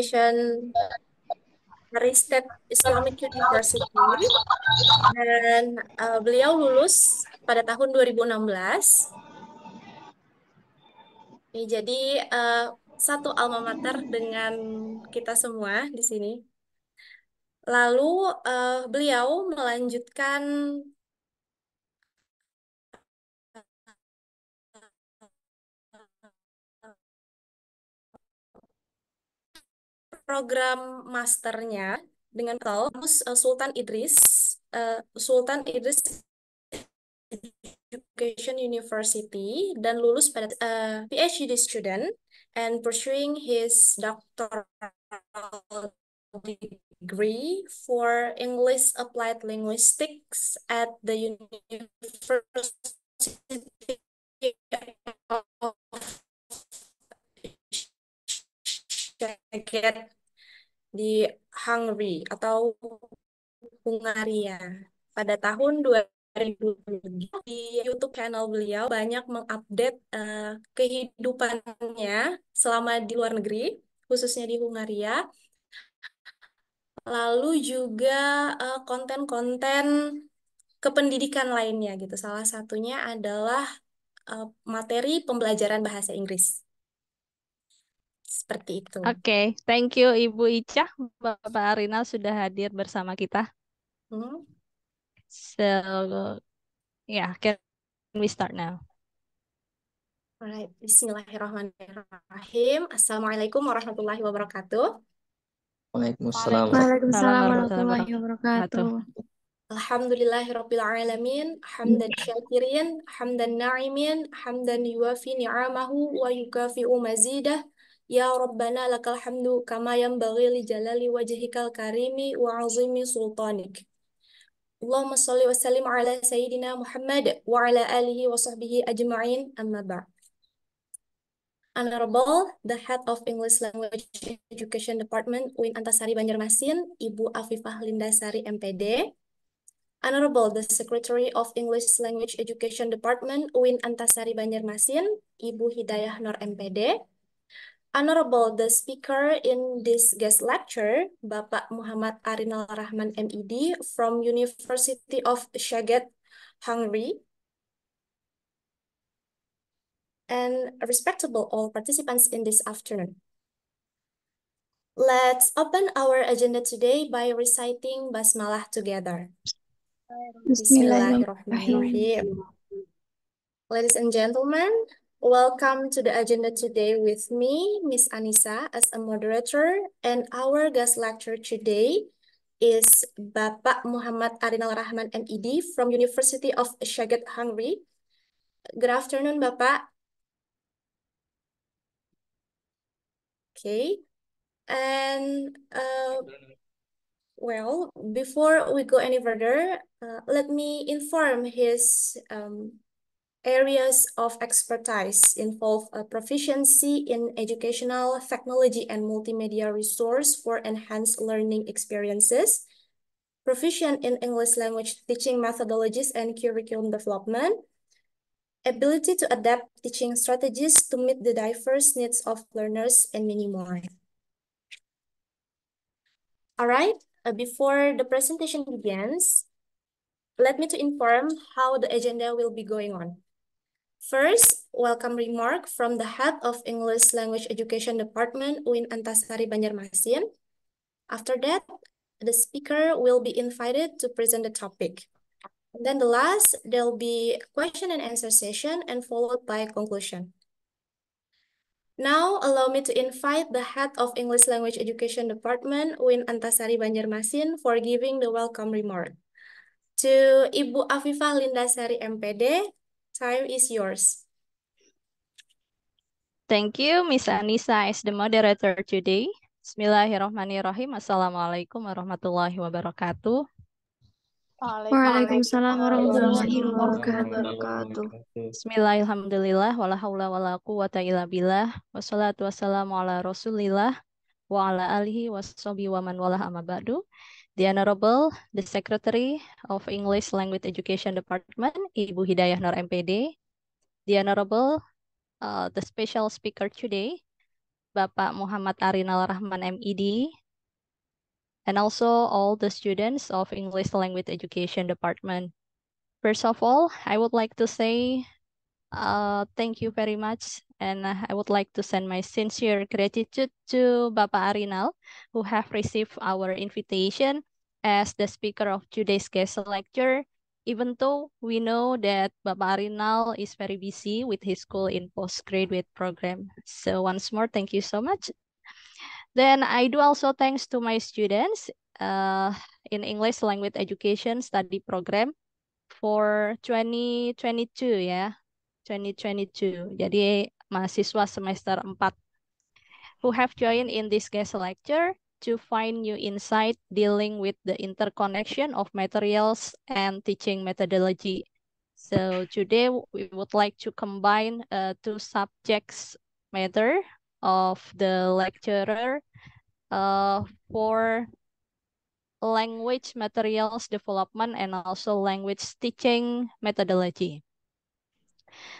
Asian Ristet Islamic University dan uh, beliau lulus pada tahun 2016. Ini jadi uh, satu alma mater dengan kita semua di sini. Lalu uh, beliau melanjutkan program masternya dengan kalau eh, Sultan Idris eh, Sultan Idris Education University dan lulus pada uh, eh, PhD student and pursuing his doctoral degree for English Applied Linguistics at the University of di Hungary atau Hungaria. Pada tahun 2002 di YouTube channel beliau banyak mengupdate uh, kehidupannya selama di luar negeri, khususnya di Hungaria. Lalu juga konten eh, konten-konten kependidikan lainnya gitu. Salah satunya adalah uh, materi pembelajaran bahasa Inggris. Seperti itu. Oke, okay. thank you Ibu Ica, Bapak Arinal sudah hadir bersama kita. Hmm. So, yeah, can we start now? Alright, Bismillahirrahmanirrahim. Assalamualaikum warahmatullahi wabarakatuh. Waalaikumsalam. Waalaikumsalam warahmatullahi wabarakatuh. Alhamdulillahirabbil alamin, hamdan syakirin, hamdan na'imin, hamdan yuafi ni'amahu wa yukafi'u mazidah. Ya Rabbana lakal hamdu kama yang bagi li jalali wajihikal karimi wa azimi sultanik. Allahumma salli wa sallim ala sayyidina Muhammad wa ala alihi wa sahbihi ajma'in amma ba'd. Honorable, the Head of English Language Education Department Win Antasari Banjarmasin, Ibu Afifah Lindasari MPD. Honorable, the Secretary of English Language Education Department Win Antasari Banjarmasin, Ibu Hidayah Nur MPD. Honorable the speaker in this guest lecture, Bapak Muhammad Arinal Rahman MED from University of Szeged, Hungary. And respectable all participants in this afternoon. Let's open our agenda today by reciting Basmalah together. Bismillahirrahmanirrahim. Ladies and gentlemen, Welcome to the agenda today with me, Miss Anissa, as a moderator, and our guest lecturer today is Bapak Muhammad Arinal Rahman, MED from University of Shagat, Hungary. Good afternoon, Bapak. Okay, and uh, well, before we go any further, uh, let me inform his um, Areas of expertise involve a proficiency in educational technology and multimedia resource for enhanced learning experiences, proficient in English language teaching methodologies and curriculum development, ability to adapt teaching strategies to meet the diverse needs of learners, and many more. All right, uh, before the presentation begins, let me to inform how the agenda will be going on. First, welcome remark from the head of English Language Education Department, Win Antasari Banjarmasin. After that, the speaker will be invited to present the topic. And then the last, there'll be question and answer session and followed by conclusion. Now, allow me to invite the head of English Language Education Department, Win Antasari Banjarmasin, for giving the welcome remark. To Ibu Afifah Lindasari MPD, Time is yours. Thank you, Miss Anissa as the moderator today. Bismillahirrahmanirrahim. Assalamualaikum warahmatullahi wabarakatuh. Waalaikumsalam warahmatullahi wabarakatuh. Bismillahirrahmanirrahim. Wala wa la quwata illa billah. Wassalatu wassalamu ala Rasulillah wa ala alihi washabi wa man walah amabadu. ba'du. The Honorable, the Secretary of English Language Education Department, Ibu Hidayah Nur MPD. The Honorable, uh, the special speaker today, Bapak Muhammad Arinal Rahman MED, and also all the students of English Language Education Department. First of all, I would like to say uh, thank you very much. And I would like to send my sincere gratitude to Bapa Arinal, who have received our invitation as the speaker of today's guest lecture, even though we know that Bapa Arinal is very busy with his school in postgraduate program. So once more, thank you so much. Then I do also thanks to my students uh, in English Language Education Study Program for 2022 Yeah. 2022. Jadi mahasiswa semester 4 who have joined in this guest lecture to find new insight dealing with the interconnection of materials and teaching methodology. So today we would like to combine uh, two subjects matter of the lecturer uh, for language materials development and also language teaching methodology.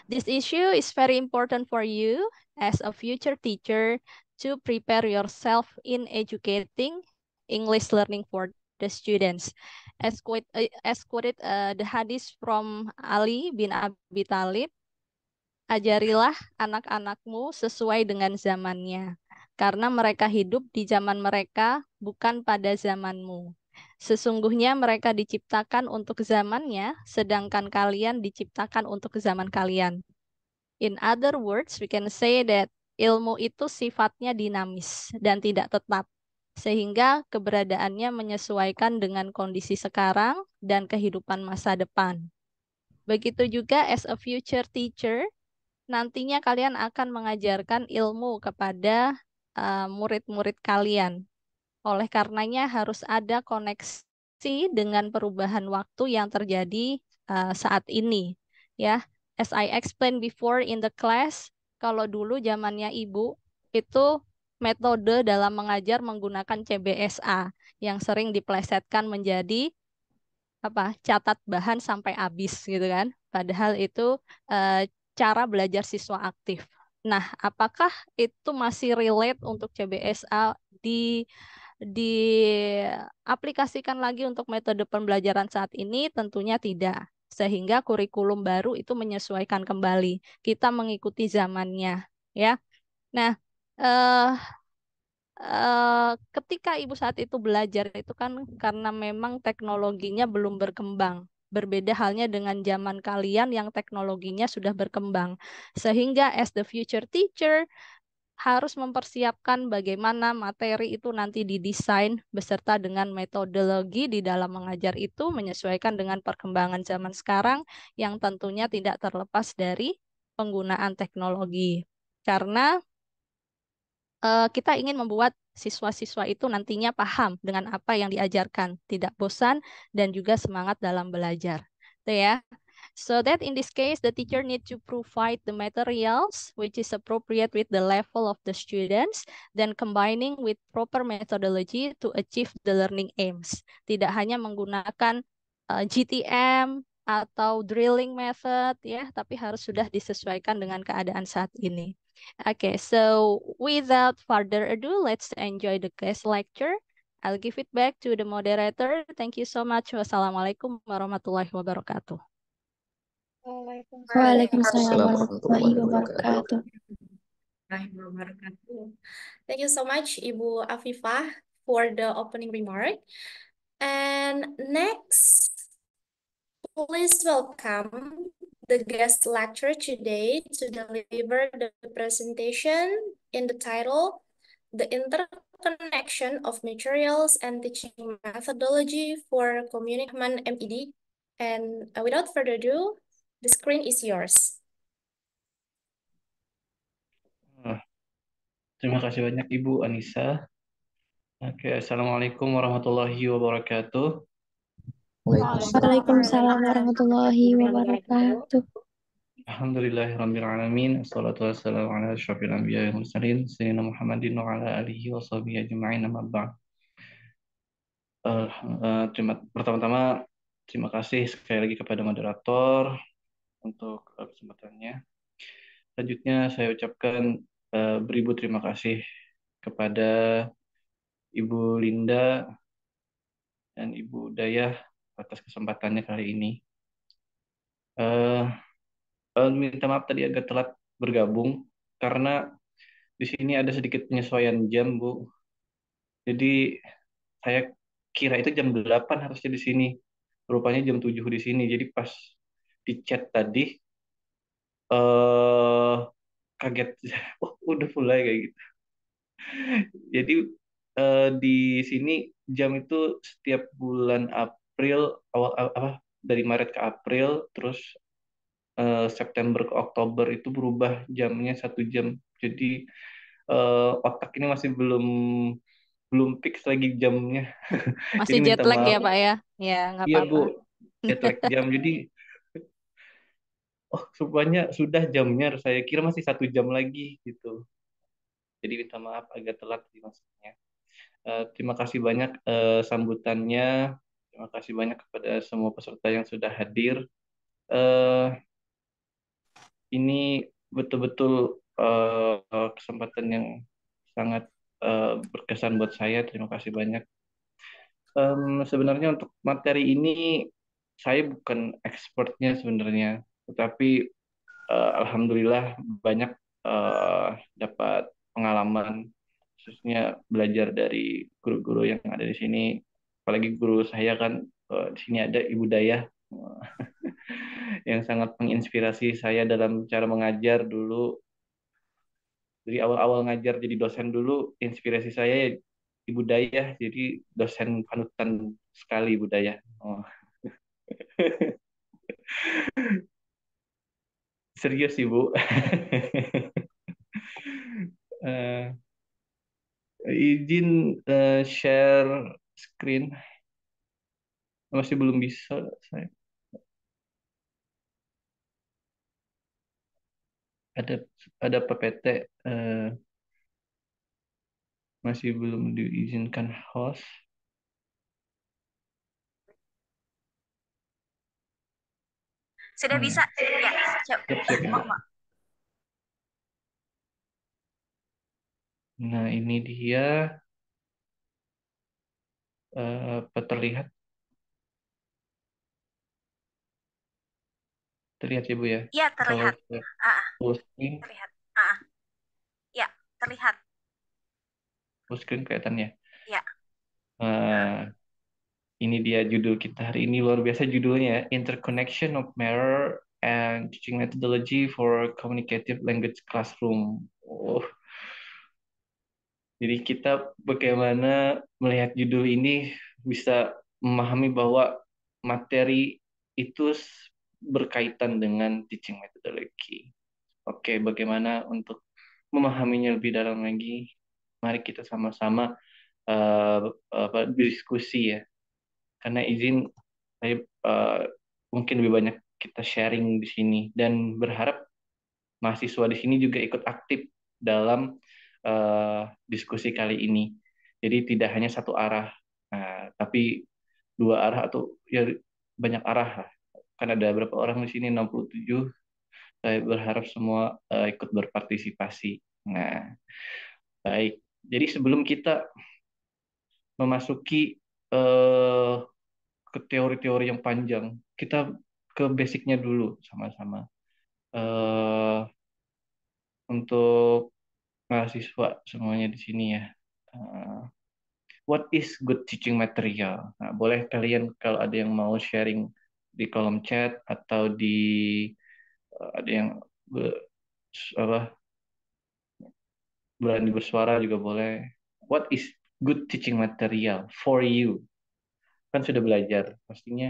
This issue is very important for you as a future teacher to prepare yourself in educating English learning for the students. As quoted, uh, as quoted uh, the hadis from Ali bin Abi Talib, ajarilah anak-anakmu sesuai dengan zamannya, karena mereka hidup di zaman mereka, bukan pada zamanmu. Sesungguhnya mereka diciptakan untuk zamannya, sedangkan kalian diciptakan untuk zaman kalian. In other words, we can say that ilmu itu sifatnya dinamis dan tidak tetap, sehingga keberadaannya menyesuaikan dengan kondisi sekarang dan kehidupan masa depan. Begitu juga as a future teacher, nantinya kalian akan mengajarkan ilmu kepada uh, murid-murid uh, kalian oleh karenanya harus ada koneksi dengan perubahan waktu yang terjadi uh, saat ini. Ya, as I explained before in the class, kalau dulu zamannya ibu itu metode dalam mengajar menggunakan CBSA yang sering diplesetkan menjadi apa catat bahan sampai habis gitu kan padahal itu e, cara belajar siswa aktif nah apakah itu masih relate untuk CBSA di diaplikasikan lagi untuk metode pembelajaran saat ini? Tentunya tidak. Sehingga kurikulum baru itu menyesuaikan kembali. Kita mengikuti zamannya, ya. Nah, eh, eh, ketika ibu saat itu belajar itu kan karena memang teknologinya belum berkembang. Berbeda halnya dengan zaman kalian yang teknologinya sudah berkembang. Sehingga as the future teacher, harus mempersiapkan bagaimana materi itu nanti didesain beserta dengan metodologi di dalam mengajar itu menyesuaikan dengan perkembangan zaman sekarang yang tentunya tidak terlepas dari penggunaan teknologi. Karena eh, kita ingin membuat siswa-siswa itu nantinya paham dengan apa yang diajarkan, tidak bosan dan juga semangat dalam belajar. Itu ya. So that in this case, the teacher need to provide the materials which is appropriate with the level of the students, then combining with proper methodology to achieve the learning aims. Tidak hanya menggunakan uh, GTM atau drilling method ya, tapi harus sudah disesuaikan dengan keadaan saat ini. Okay, so without further ado, let's enjoy the guest lecture. I'll give it back to the moderator. Thank you so much. Wassalamualaikum warahmatullahi wabarakatuh. Waalaikumsalam warahmatullahi wabarakatuh. Thank you so much, Ibu Afifah, for the opening remark. And next, please welcome the guest lecturer today to deliver the presentation in the title, The Interconnection of Materials and Teaching Methodology for Communication MED. And uh, without further ado, The screen is yours. Hmm. Terima kasih banyak Ibu Anissa. Oke, Assalamualaikum warahmatullahi wabarakatuh. Waalaikumsalam warahmatullahi wabarakatuh. Alhamdulillahirrabbilalamin. Assalatu wassalamu ala syafil anbiya wa mursalin. Sayyidina Muhammadin wa ala alihi wa sahbihi ajma'in amma ba'd. Uh, uh, pertama-tama terima kasih sekali lagi kepada moderator, untuk uh, kesempatannya. Selanjutnya saya ucapkan uh, beribu terima kasih kepada Ibu Linda dan Ibu Dayah atas kesempatannya kali ini. Uh, uh, minta maaf tadi agak telat bergabung karena di sini ada sedikit penyesuaian jam, Bu. Jadi saya kira itu jam 8 harusnya di sini. Rupanya jam 7 di sini. Jadi pas di chat tadi eh kaget oh, udah mulai kayak gitu jadi uh, di sini jam itu setiap bulan April awal apa dari Maret ke April terus uh, September ke Oktober itu berubah jamnya satu jam jadi uh, otak ini masih belum belum fix lagi jamnya masih jet lag ya pak ya ya nggak iya, apa-apa iya bu jet lag jam jadi oh rupanya sudah jamnya saya kira masih satu jam lagi gitu jadi minta maaf agak telat sih maksudnya uh, terima kasih banyak uh, sambutannya terima kasih banyak kepada semua peserta yang sudah hadir uh, ini betul-betul uh, kesempatan yang sangat uh, berkesan buat saya terima kasih banyak um, sebenarnya untuk materi ini saya bukan expertnya sebenarnya tetapi uh, alhamdulillah banyak uh, dapat pengalaman khususnya belajar dari guru-guru yang ada di sini apalagi guru saya kan uh, di sini ada ibu daya yang sangat menginspirasi saya dalam cara mengajar dulu dari awal-awal ngajar jadi dosen dulu inspirasi saya ya ibu daya jadi dosen panutan sekali ibu daya oh. serius ibu uh, eh, izin uh, share screen masih belum bisa saya ada ada PPT uh, eh, masih belum diizinkan host Sudah hmm. bisa? Ya, siap. Siap, siap, ya. Nah, ini dia uh, eh, terlihat. Terlihat Ibu ya? Iya, terlihat. Ah, ah. Full, Uh, screen. Terlihat. Uh, Ya, terlihat. Full screen kelihatannya. Iya. Uh, eh, ini dia judul kita hari ini luar biasa judulnya Interconnection of Mirror and Teaching Methodology for Communicative Language Classroom. Oh. Jadi kita bagaimana melihat judul ini bisa memahami bahwa materi itu berkaitan dengan teaching methodology. Oke, bagaimana untuk memahaminya lebih dalam lagi? Mari kita sama-sama uh, apa, berdiskusi ya karena izin saya uh, eh, mungkin lebih banyak kita sharing di sini dan berharap mahasiswa di sini juga ikut aktif dalam uh, diskusi kali ini. Jadi tidak hanya satu arah, nah, tapi dua arah atau ya banyak arah lah. Kan ada berapa orang di sini 67. Saya berharap semua uh, ikut berpartisipasi. Nah, baik. Jadi sebelum kita memasuki Eh, ke teori-teori yang panjang. Kita ke basicnya dulu sama-sama. uh, untuk mahasiswa semuanya di sini ya. Uh, what is good teaching material? Nah, boleh kalian kalau ada yang mau sharing di kolom chat atau di uh, ada yang be, apa berani bersuara juga boleh. What is good teaching material for you. Kan sudah belajar, pastinya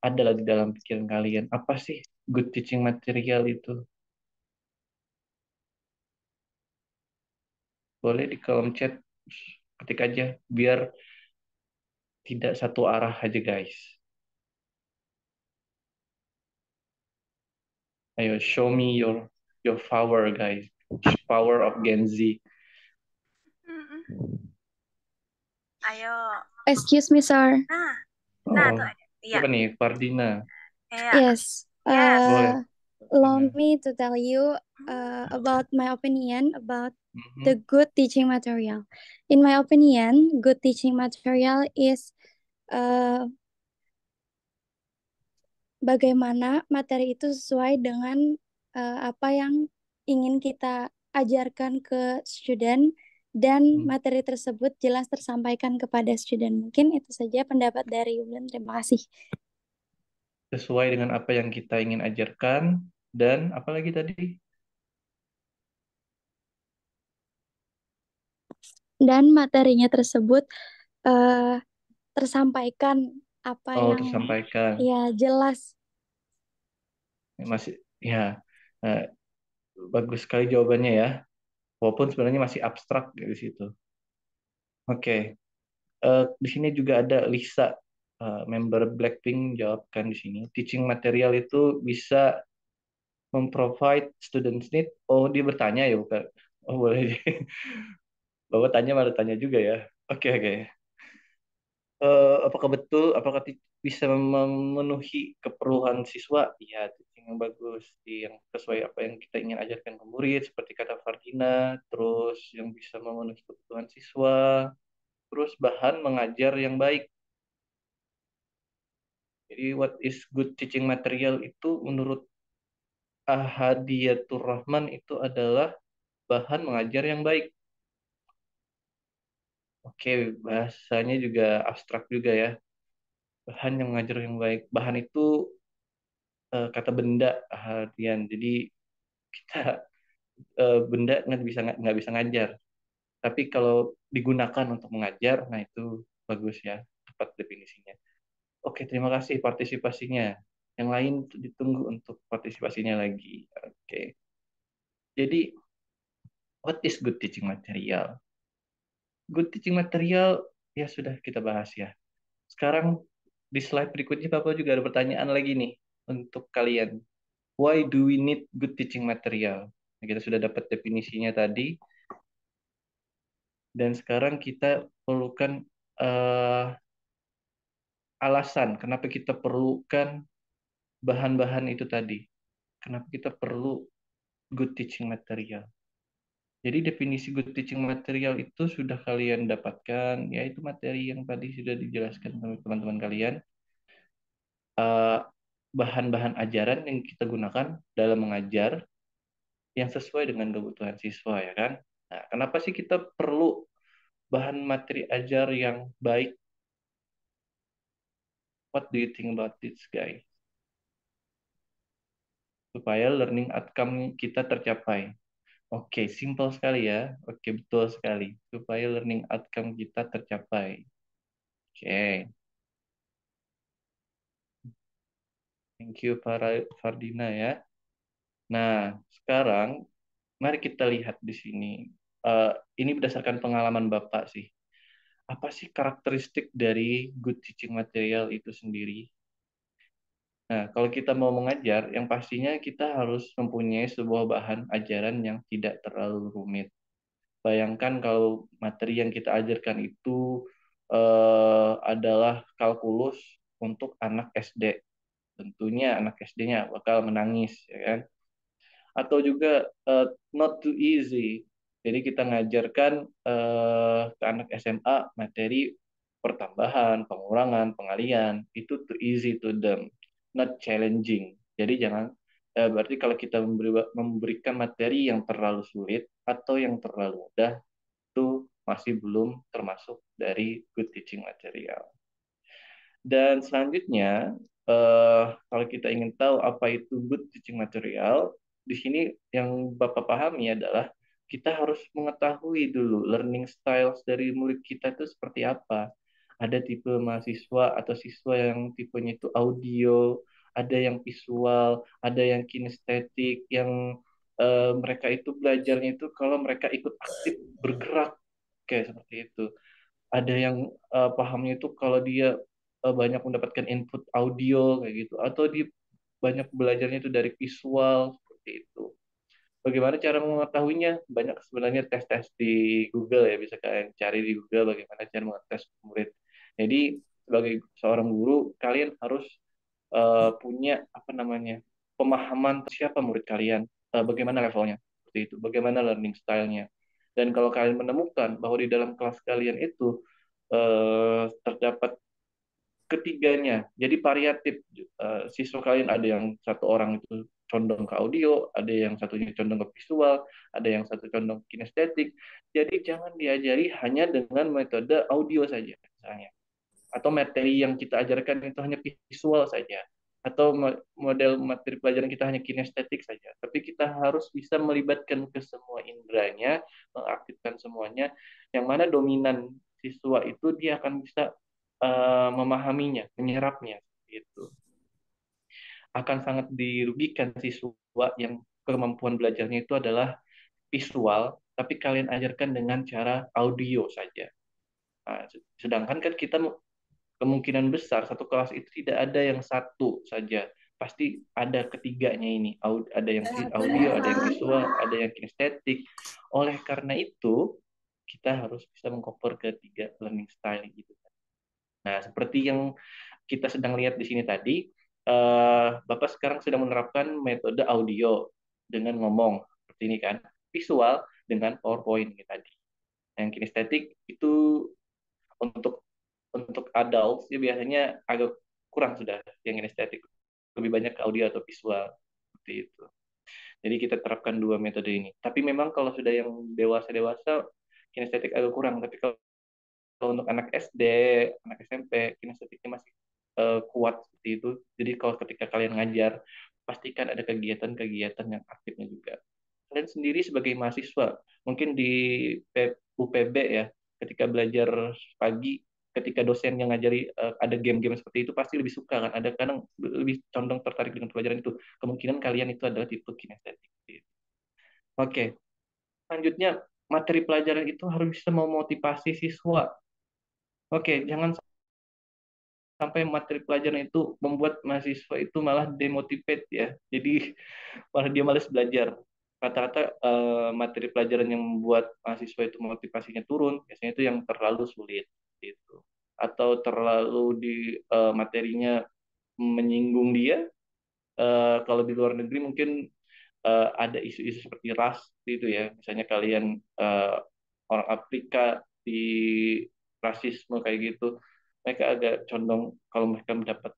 adalah di dalam pikiran kalian. Apa sih good teaching material itu? Boleh di kolom chat ketik aja biar tidak satu arah aja guys. Ayo show me your your power guys. Power of Gen Z. Ayo. Excuse me, sir. Nah, oh. nah oh, iya. Apa nih, Fardina? Yeah. Yes. Uh, allow me to tell you uh, about my opinion about mm -hmm. the good teaching material. In my opinion, good teaching material is uh, bagaimana materi itu sesuai dengan uh, apa yang ingin kita ajarkan ke student dan hmm. materi tersebut jelas tersampaikan kepada student. Mungkin itu saja pendapat dari Yulian Terima kasih. Sesuai dengan apa yang kita ingin ajarkan dan apalagi tadi? Dan materinya tersebut uh, tersampaikan apa oh, yang tersampaikan. ya jelas. Masih ya uh, bagus sekali jawabannya ya walaupun sebenarnya masih abstrak di situ. Oke, okay. uh, eh, di sini juga ada Lisa, uh, member Blackpink, jawabkan di sini. Teaching material itu bisa memprovide students need. Oh, dia bertanya ya, bukan? Oh, boleh. Bapak tanya, malah tanya juga ya. Oke, okay, oke. Okay. Uh, eh, apakah betul, apakah bisa memenuhi keperluan siswa ya teaching yang bagus yang sesuai apa yang kita ingin ajarkan ke murid seperti kata Farhina terus yang bisa memenuhi kebutuhan siswa terus bahan mengajar yang baik jadi what is good teaching material itu menurut Ahadiyatur Rahman itu adalah bahan mengajar yang baik Oke, bahasanya juga abstrak juga ya bahan yang mengajar yang baik bahan itu uh, kata benda harian ah, jadi kita uh, benda nggak bisa nggak bisa ngajar tapi kalau digunakan untuk mengajar nah itu bagus ya tepat definisinya oke terima kasih partisipasinya yang lain ditunggu untuk partisipasinya lagi oke jadi what is good teaching material good teaching material ya sudah kita bahas ya sekarang di slide berikutnya Bapak juga ada pertanyaan lagi nih untuk kalian. Why do we need good teaching material? Nah, kita sudah dapat definisinya tadi. Dan sekarang kita perlukan uh, alasan kenapa kita perlukan bahan-bahan itu tadi. Kenapa kita perlu good teaching material. Jadi definisi good teaching material itu sudah kalian dapatkan, yaitu materi yang tadi sudah dijelaskan sama teman-teman kalian. Eh, bahan-bahan ajaran yang kita gunakan dalam mengajar yang sesuai dengan kebutuhan siswa ya kan. Nah, kenapa sih kita perlu bahan materi ajar yang baik? What do you think about this guys? Supaya learning outcome kita tercapai. Oke, simple sekali ya. Oke, betul sekali. Supaya learning outcome kita tercapai. Oke, thank you para Fardina ya. Nah, sekarang mari kita lihat di sini. Uh, ini berdasarkan pengalaman Bapak sih. Apa sih karakteristik dari good teaching material itu sendiri? Nah, kalau kita mau mengajar, yang pastinya kita harus mempunyai sebuah bahan ajaran yang tidak terlalu rumit. Bayangkan kalau materi yang kita ajarkan itu eh, adalah kalkulus untuk anak SD. Tentunya anak SD-nya bakal menangis, ya kan? Atau juga eh, not too easy. Jadi kita ngajarkan eh, ke anak SMA materi pertambahan, pengurangan, pengalian, itu too easy to them not challenging. Jadi jangan uh, berarti kalau kita memberi, memberikan materi yang terlalu sulit atau yang terlalu mudah itu masih belum termasuk dari good teaching material. Dan selanjutnya uh, kalau kita ingin tahu apa itu good teaching material, di sini yang Bapak pahami adalah kita harus mengetahui dulu learning styles dari murid kita itu seperti apa. Ada tipe mahasiswa atau siswa yang tipenya itu audio, ada yang visual, ada yang kinestetik, yang uh, mereka itu belajarnya itu kalau mereka ikut aktif bergerak kayak seperti itu. Ada yang uh, pahamnya itu kalau dia uh, banyak mendapatkan input audio kayak gitu atau di banyak belajarnya itu dari visual seperti itu. Bagaimana cara mengetahuinya? Banyak sebenarnya tes-tes di Google ya bisa kalian cari di Google bagaimana cara mengetes murid. Jadi sebagai seorang guru kalian harus uh, punya apa namanya pemahaman siapa murid kalian, uh, bagaimana levelnya, seperti itu, bagaimana learning stylenya. Dan kalau kalian menemukan bahwa di dalam kelas kalian itu uh, terdapat ketiganya, jadi variatif. Uh, siswa kalian ada yang satu orang itu condong ke audio, ada yang satunya condong ke visual, ada yang satu condong kinestetik. Jadi jangan diajari hanya dengan metode audio saja misalnya atau materi yang kita ajarkan itu hanya visual saja atau model materi pelajaran kita hanya kinestetik saja tapi kita harus bisa melibatkan ke semua indranya mengaktifkan semuanya yang mana dominan siswa itu dia akan bisa uh, memahaminya menyerapnya itu akan sangat dirugikan siswa yang kemampuan belajarnya itu adalah visual tapi kalian ajarkan dengan cara audio saja Nah, sedangkan kan kita kemungkinan besar satu kelas itu tidak ada yang satu saja pasti ada ketiganya ini ada yang audio ada yang visual ada yang kinestetik oleh karena itu kita harus bisa mengcover ketiga learning style gitu nah seperti yang kita sedang lihat di sini tadi eh, bapak sekarang sedang menerapkan metode audio dengan ngomong seperti ini kan visual dengan powerpoint ini tadi yang kinestetik itu untuk untuk adults ya biasanya agak kurang sudah yang kinestetik lebih banyak ke audio atau visual seperti itu jadi kita terapkan dua metode ini tapi memang kalau sudah yang dewasa dewasa kinestetik agak kurang tapi kalau untuk anak SD, anak SMP, kinestetiknya masih uh, kuat seperti itu. Jadi kalau ketika kalian ngajar, pastikan ada kegiatan-kegiatan yang aktifnya juga. Kalian sendiri sebagai mahasiswa, mungkin di UPB ya, ketika belajar pagi, ketika dosen yang ngajari uh, ada game-game seperti itu pasti lebih suka kan ada kadang lebih condong tertarik dengan pelajaran itu kemungkinan kalian itu adalah tipe kinestetik oke okay. selanjutnya materi pelajaran itu harus bisa memotivasi siswa oke jangan sampai materi pelajaran itu membuat mahasiswa itu malah demotivate ya. Jadi malah dia malas belajar. Rata-rata uh, materi pelajaran yang membuat mahasiswa itu motivasinya turun, biasanya itu yang terlalu sulit itu atau terlalu di uh, materinya menyinggung dia uh, kalau di luar negeri mungkin uh, ada isu-isu seperti ras itu ya misalnya kalian uh, orang Afrika di rasisme kayak gitu mereka agak condong kalau mereka mendapat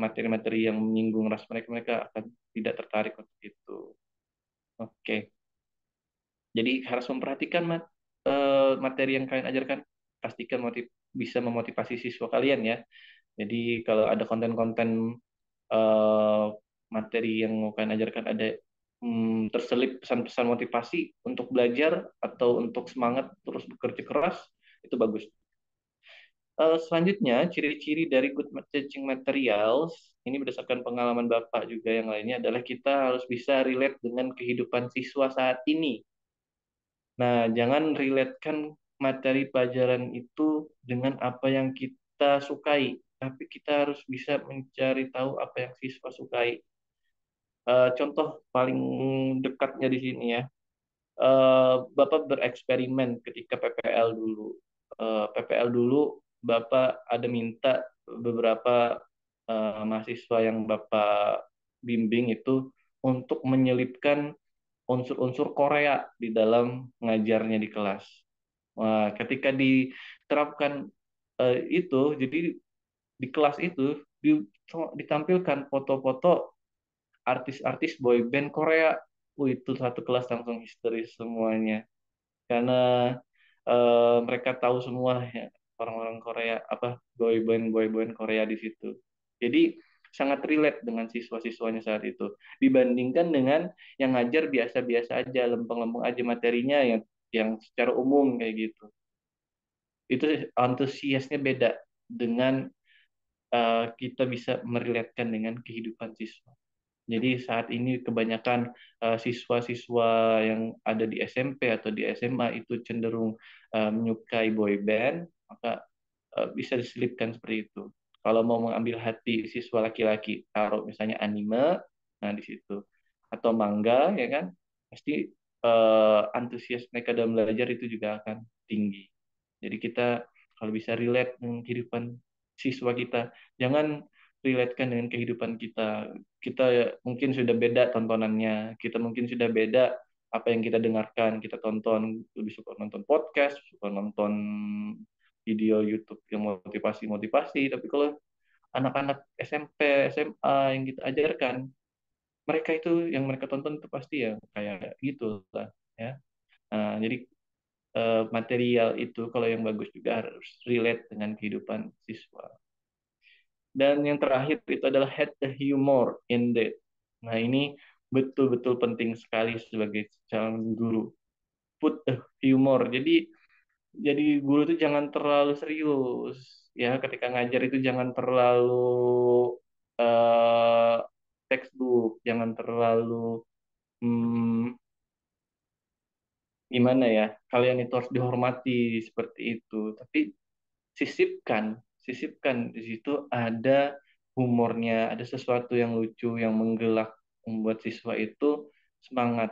materi-materi yang menyinggung ras mereka mereka akan tidak tertarik untuk itu oke okay. jadi harus memperhatikan materi yang kalian ajarkan pastikan motiv bisa memotivasi siswa kalian ya. Jadi kalau ada konten-konten uh, materi yang mau kalian ajarkan ada hmm, terselip pesan-pesan motivasi untuk belajar atau untuk semangat terus bekerja keras itu bagus. Uh, selanjutnya ciri-ciri dari good teaching materials ini berdasarkan pengalaman bapak juga yang lainnya adalah kita harus bisa relate dengan kehidupan siswa saat ini. Nah jangan relatekan materi pelajaran itu dengan apa yang kita sukai, tapi kita harus bisa mencari tahu apa yang siswa sukai. Uh, contoh paling dekatnya di sini ya, uh, Bapak bereksperimen ketika PPL dulu. Uh, eh, PPL dulu Bapak ada minta beberapa uh, mahasiswa yang Bapak bimbing itu untuk menyelipkan unsur-unsur Korea di dalam ngajarnya di kelas. Wah, ketika diterapkan eh, itu, jadi di kelas itu di, ditampilkan foto-foto artis-artis boy band Korea. Uh, itu satu kelas langsung history semuanya. Karena eh, mereka tahu semua ya orang-orang Korea apa boy band boy band Korea di situ. Jadi sangat relate dengan siswa-siswanya saat itu dibandingkan dengan yang ngajar biasa-biasa aja lempeng-lempeng aja materinya yang yang secara umum kayak gitu itu antusiasnya beda dengan uh, kita bisa merelatkan dengan kehidupan siswa. Jadi saat ini kebanyakan eh, siswa-siswa uh, yang ada di SMP atau di SMA itu cenderung uh, menyukai boy band, maka uh, bisa diselipkan seperti itu. Kalau mau mengambil hati siswa laki-laki, taruh misalnya anime, nah di situ atau manga ya kan, pasti uh, antusias mereka dalam belajar itu juga akan tinggi. Jadi kita kalau bisa relate dengan kehidupan siswa kita, jangan relatekan dengan kehidupan kita. Kita mungkin sudah beda tontonannya, kita mungkin sudah beda apa yang kita dengarkan, kita tonton, lebih suka nonton podcast, suka nonton video YouTube yang motivasi-motivasi, tapi kalau anak-anak SMP, SMA yang kita ajarkan, mereka itu yang mereka tonton itu pasti ya kayak gitu lah ya nah, jadi eh, material itu kalau yang bagus juga harus relate dengan kehidupan siswa dan yang terakhir itu adalah head the humor in the nah ini betul-betul penting sekali sebagai calon guru put the humor jadi jadi guru itu jangan terlalu serius ya ketika ngajar itu jangan terlalu uh, textbook jangan terlalu hmm, gimana ya kalian itu harus dihormati seperti itu tapi sisipkan sisipkan di situ ada humornya ada sesuatu yang lucu yang menggelak membuat siswa itu semangat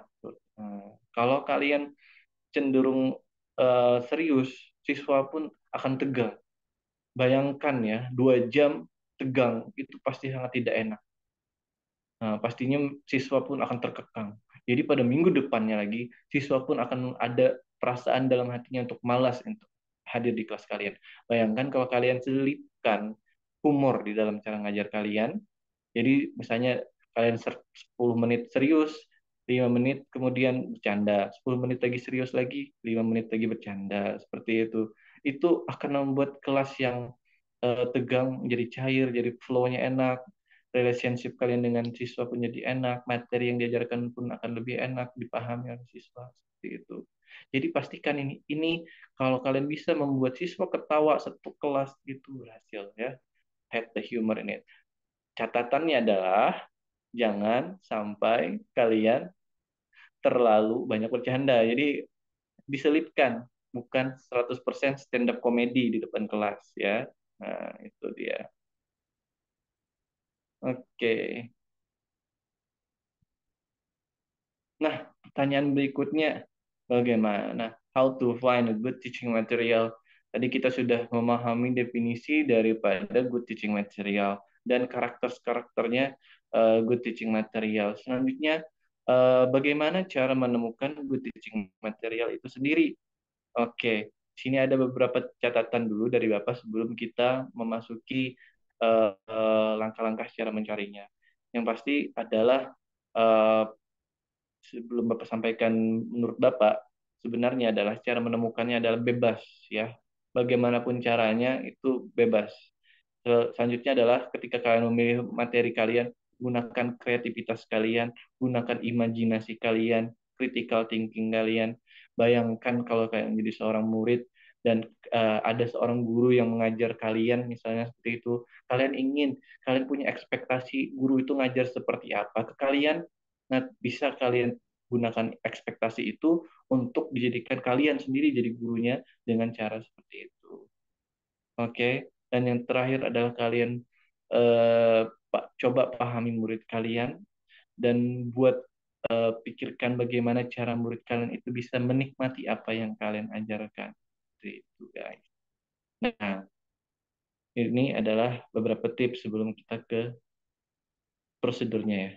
nah, kalau kalian cenderung uh, serius siswa pun akan tegang bayangkan ya dua jam tegang itu pasti sangat tidak enak Nah, pastinya siswa pun akan terkekang. Jadi pada minggu depannya lagi, siswa pun akan ada perasaan dalam hatinya untuk malas untuk hadir di kelas kalian. Bayangkan kalau kalian selipkan humor di dalam cara ngajar kalian, jadi misalnya kalian 10 menit serius, 5 menit kemudian bercanda, 10 menit lagi serius lagi, 5 menit lagi bercanda, seperti itu. Itu akan membuat kelas yang eh, tegang menjadi cair, jadi flow-nya enak, relationship kalian dengan siswa pun jadi enak, materi yang diajarkan pun akan lebih enak dipahami oleh siswa seperti itu. Jadi pastikan ini ini kalau kalian bisa membuat siswa ketawa satu kelas itu berhasil ya. Have the humor in it. Catatannya adalah jangan sampai kalian terlalu banyak bercanda. Jadi diselipkan bukan 100% stand up comedy di depan kelas ya. Nah, itu dia. Oke. Nah, pertanyaan berikutnya bagaimana how to find a good teaching material. Tadi kita sudah memahami definisi daripada good teaching material dan karakter-karakternya eh, good teaching material. Selanjutnya eh, bagaimana cara menemukan good teaching material itu sendiri? Oke, sini ada beberapa catatan dulu dari Bapak sebelum kita memasuki Eh, langkah-langkah secara mencarinya. Yang pasti adalah eh, sebelum Bapak sampaikan menurut Bapak sebenarnya adalah cara menemukannya adalah bebas ya. Bagaimanapun caranya itu bebas. Selanjutnya adalah ketika kalian memilih materi kalian, gunakan kreativitas kalian, gunakan imajinasi kalian, critical thinking kalian. Bayangkan kalau kalian menjadi seorang murid, dan uh, ada seorang guru yang mengajar kalian misalnya seperti itu kalian ingin kalian punya ekspektasi guru itu ngajar seperti apa ke kalian nah bisa kalian gunakan ekspektasi itu untuk dijadikan kalian sendiri jadi gurunya dengan cara seperti itu oke okay? dan yang terakhir adalah kalian uh, coba pahami murid kalian dan buat uh, pikirkan bagaimana cara murid kalian itu bisa menikmati apa yang kalian ajarkan seperti itu guys. Nah, ini adalah beberapa tips sebelum kita ke prosedurnya ya.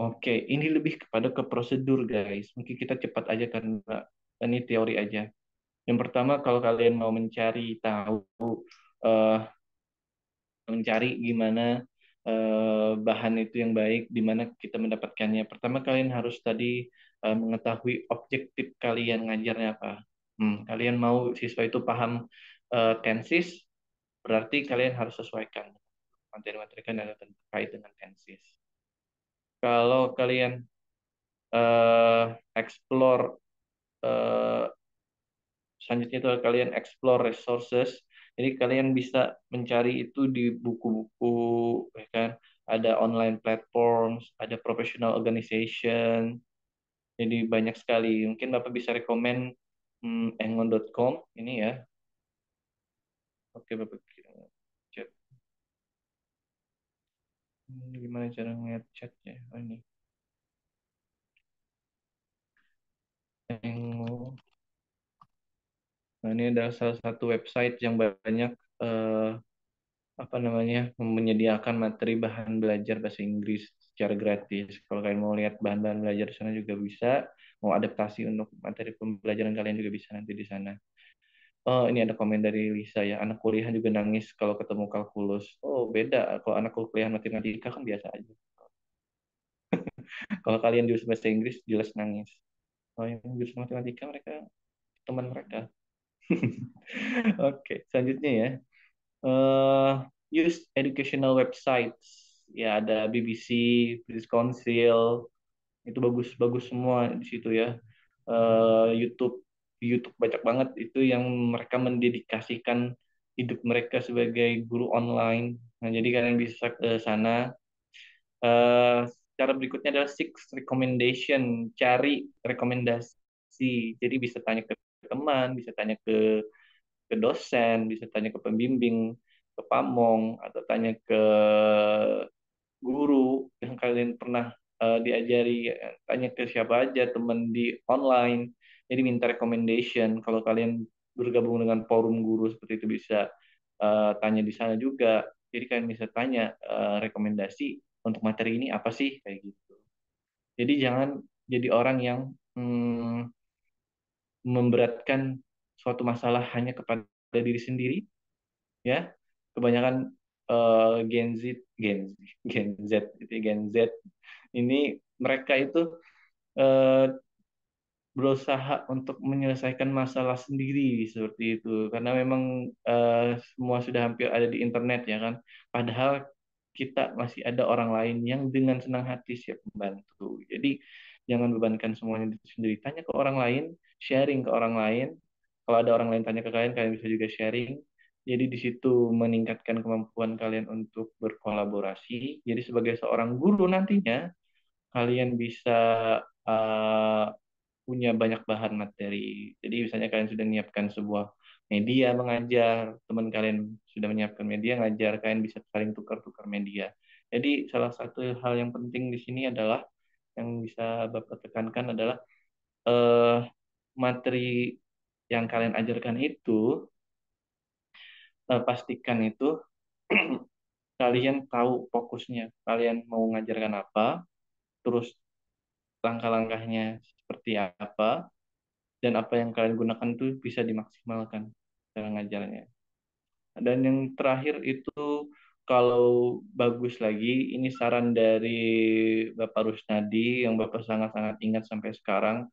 Oke, ini lebih kepada ke prosedur guys. Mungkin kita cepat aja karena ini teori aja. Yang pertama kalau kalian mau mencari tahu uh, mencari gimana uh, bahan itu yang baik, di mana kita mendapatkannya. Pertama kalian harus tadi uh, mengetahui objektif kalian ngajarnya apa hmm, kalian mau siswa itu paham uh, tensis, berarti kalian harus sesuaikan materi-materi kan ada terkait dengan tensis. Kalau kalian uh, explore uh, selanjutnya itu kalian explore resources. Jadi kalian bisa mencari itu di buku-buku, ya kan? Ada online platforms, ada professional organization. Jadi banyak sekali. Mungkin Bapak bisa rekomend hmm, engon.com ini ya. Oke, Bapak chat. Hmm, gimana cara ngeliat chatnya? Oh, ini. Engon. Nah, ini adalah salah satu website yang banyak eh, apa namanya menyediakan materi bahan belajar bahasa Inggris secara gratis. Kalau kalian mau lihat bahan-bahan belajar sana juga bisa mau adaptasi untuk materi pembelajaran kalian juga bisa nanti di sana. Oh, ini ada komen dari Lisa ya, anak kuliah juga nangis kalau ketemu kalkulus. Oh, beda. Kalau anak kuliah matematika kan biasa aja. kalau kalian jurusan bahasa Inggris jelas nangis. Kalau oh, yang jurusan matematika mereka teman mereka. Oke, okay, selanjutnya ya. Uh, eh, use educational websites. Ya ada BBC, British Council, itu bagus bagus semua di situ ya eh, YouTube YouTube banyak banget itu yang mereka mendedikasikan hidup mereka sebagai guru online nah jadi kalian bisa ke sana eh, cara berikutnya adalah six recommendation cari rekomendasi jadi bisa tanya ke teman bisa tanya ke ke dosen bisa tanya ke pembimbing ke pamong atau tanya ke guru yang kalian pernah uh, diajari eh, tanya ke siapa aja teman di online jadi minta recommendation kalau kalian bergabung dengan forum guru seperti itu bisa uh, tanya di sana juga jadi kalian bisa tanya uh, rekomendasi untuk materi ini apa sih kayak gitu jadi jangan jadi orang yang hmm, memberatkan suatu masalah hanya kepada diri sendiri ya kebanyakan Eh, Gen Z Gen Gen Z gitu ya, Gen Z ini mereka itu uh, berusaha untuk menyelesaikan masalah sendiri seperti itu karena memang eh, semua sudah hampir ada di internet ya kan padahal kita masih ada orang lain yang dengan senang hati siap membantu jadi jangan bebankan semuanya sendiri tanya ke orang lain sharing ke orang lain kalau ada orang lain tanya ke kalian kalian bisa juga sharing jadi di situ meningkatkan kemampuan kalian untuk berkolaborasi. Jadi sebagai seorang guru nantinya kalian bisa uh, punya banyak bahan materi. Jadi misalnya kalian sudah menyiapkan sebuah media mengajar, teman kalian sudah menyiapkan media ngajar, kalian bisa saling tukar-tukar media. Jadi salah satu hal yang penting di sini adalah yang bisa Bapak tekankan adalah eh, materi yang kalian ajarkan itu uh, pastikan itu kalian tahu fokusnya, kalian mau ngajarkan apa, terus langkah-langkahnya seperti apa, dan apa yang kalian gunakan itu bisa dimaksimalkan dalam ngajarnya. Dan yang terakhir itu kalau bagus lagi, ini saran dari Bapak Rusnadi yang Bapak sangat-sangat ingat sampai sekarang,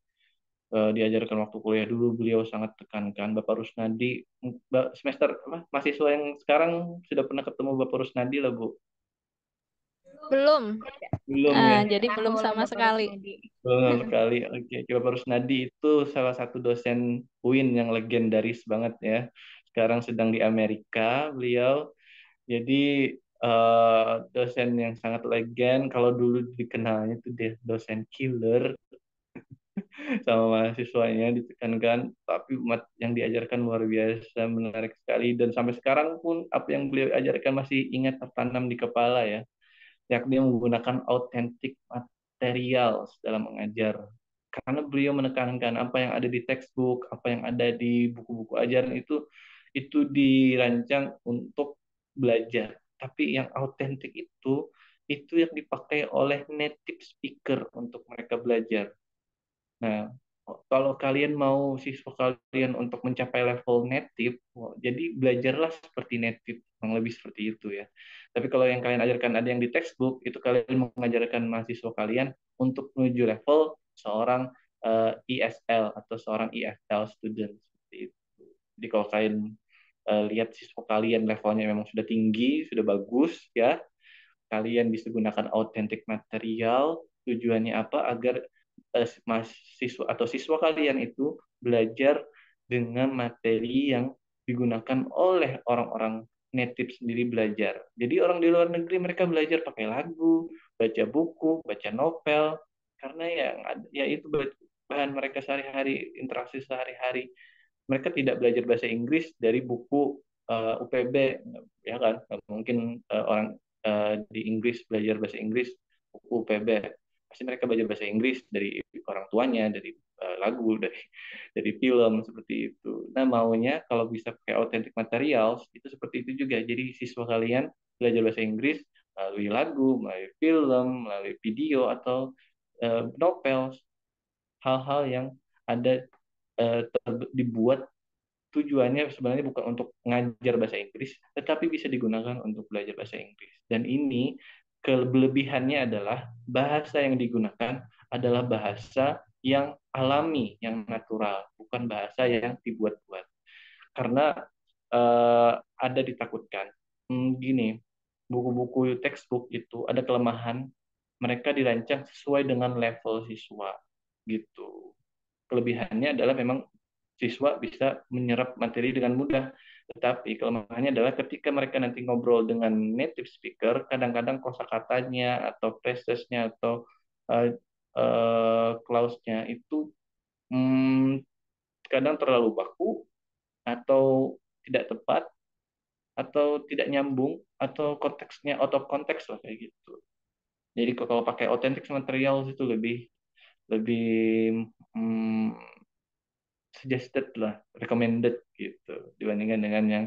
uh, diajarkan waktu kuliah dulu beliau sangat tekankan Bapak Rusnadi semester apa mahasiswa yang sekarang sudah pernah ketemu Bapak Rusnadi lah Bu belum belum uh, ya? jadi nah, belum sama sekali belum sama sekali oke okay. Bapak Rusnadi itu salah satu dosen UIN yang legendaris banget ya sekarang sedang di Amerika beliau jadi uh, dosen yang sangat legend kalau dulu dikenalnya itu dosen killer sama mahasiswanya ditekankan tapi yang diajarkan luar biasa menarik sekali dan sampai sekarang pun apa yang beliau ajarkan masih ingat tertanam di kepala ya yakni menggunakan authentic materials dalam mengajar karena beliau menekankan apa yang ada di textbook apa yang ada di buku-buku ajaran itu itu dirancang untuk belajar tapi yang autentik itu itu yang dipakai oleh native speaker untuk mereka belajar Nah, kalau kalian mau siswa kalian untuk mencapai level native, jadi belajarlah seperti native, yang lebih seperti itu ya. Tapi kalau yang kalian ajarkan ada yang di textbook, itu kalian mengajarkan mahasiswa kalian untuk menuju level seorang ESL eh, e atau seorang ESL student seperti itu. Jadi kalau kalian eh, lihat siswa kalian levelnya memang sudah tinggi, sudah bagus ya, kalian bisa gunakan authentic material. Tujuannya apa? Agar Eh, mahasiswa atau siswa kalian itu belajar dengan materi yang digunakan oleh orang-orang native sendiri belajar. Jadi orang di luar negeri mereka belajar pakai lagu, baca buku, baca novel, karena yang ya itu bahan mereka sehari-hari, interaksi sehari-hari. Mereka tidak belajar bahasa Inggris dari buku uh, eh, UPB, ya kan? Mungkin uh, orang uh, di Inggris belajar bahasa Inggris buku UPB pasti mereka belajar bahasa Inggris dari orang tuanya dari uh, lagu dari dari film seperti itu nah maunya kalau bisa pakai authentic materials itu seperti itu juga jadi siswa kalian belajar bahasa Inggris melalui lagu melalui film melalui video atau uh, eh, novel hal-hal yang ada uh, dibuat tujuannya sebenarnya bukan untuk ngajar bahasa Inggris, tetapi bisa digunakan untuk belajar bahasa Inggris. Dan ini kelebihannya adalah bahasa yang digunakan adalah bahasa yang alami, yang natural, bukan bahasa yang dibuat-buat. Karena uh, ada ditakutkan, hmm, gini, buku-buku textbook itu ada kelemahan, mereka dirancang sesuai dengan level siswa, gitu. Kelebihannya adalah memang siswa bisa menyerap materi dengan mudah, tetapi kelemahannya adalah ketika mereka nanti ngobrol dengan native speaker, kadang-kadang kosakatanya atau phrases-nya atau uh, uh, clause-nya itu um, kadang terlalu baku atau tidak tepat atau tidak nyambung atau konteksnya out of konteks lah kayak gitu. Jadi kalau pakai authentic materials itu lebih lebih um, suggested lah, recommended gitu dibandingkan dengan yang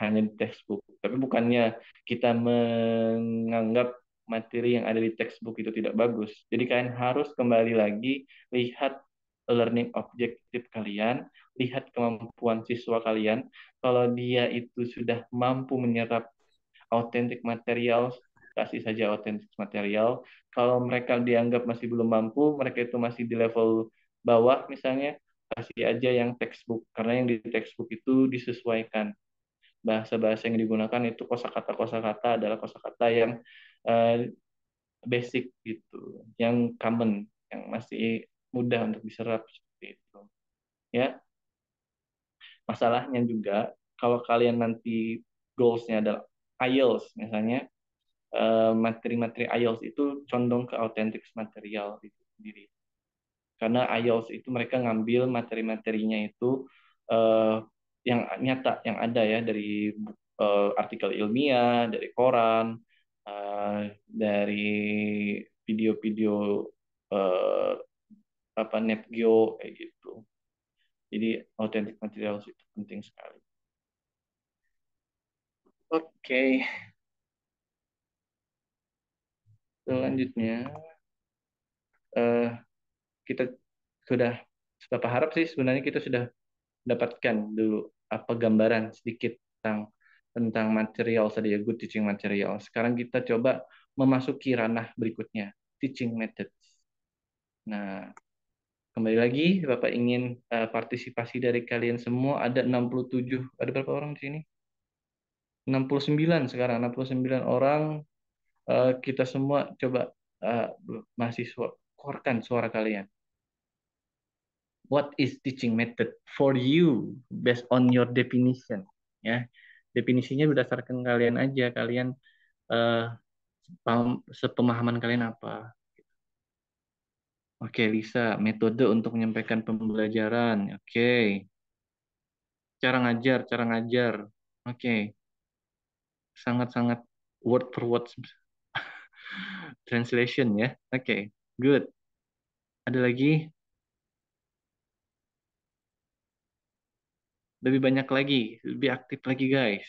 hanya di textbook. Tapi bukannya kita menganggap materi yang ada di textbook itu tidak bagus. Jadi kalian harus kembali lagi lihat learning objektif kalian, lihat kemampuan siswa kalian. Kalau dia itu sudah mampu menyerap autentik material, kasih saja autentik material. Kalau mereka dianggap masih belum mampu, mereka itu masih di level bawah misalnya, kasih aja yang textbook karena yang di textbook itu disesuaikan bahasa-bahasa yang digunakan itu kosakata-kosakata adalah kosakata yang uh, basic gitu, yang common, yang masih mudah untuk diserap seperti itu. Ya. Masalahnya juga kalau kalian nanti goalsnya adalah IELTS misalnya, eh, materi-materi uh, IELTS itu condong ke autentik material itu sendiri karena IELTS itu mereka ngambil materi-materinya itu uh, yang nyata yang ada ya dari uh, artikel ilmiah, dari koran, uh, dari video-video uh, apa NetGeo kayak gitu. Jadi authentic materials itu penting sekali. Oke. Okay. Selanjutnya uh, kita sudah Bapak harap sih sebenarnya kita sudah dapatkan dulu apa gambaran sedikit tentang tentang material saja ya, good teaching material. Sekarang kita coba memasuki ranah berikutnya, teaching methods. Nah, kembali lagi Bapak ingin uh, partisipasi dari kalian semua ada 67 ada berapa orang di sini? 69 sekarang 69 orang uh, kita semua coba uh, mahasiswa keluarkan suara kalian what is teaching method for you based on your definition ya definisinya berdasarkan kalian aja kalian uh, eh, pemahaman sepemahaman kalian apa Oke, okay, Lisa, metode untuk menyampaikan pembelajaran. Oke. Okay. Cara ngajar, cara ngajar. Oke. Okay. Sangat-sangat word for word translation ya. Oke, okay. good. Ada lagi? lebih banyak lagi, lebih aktif lagi guys.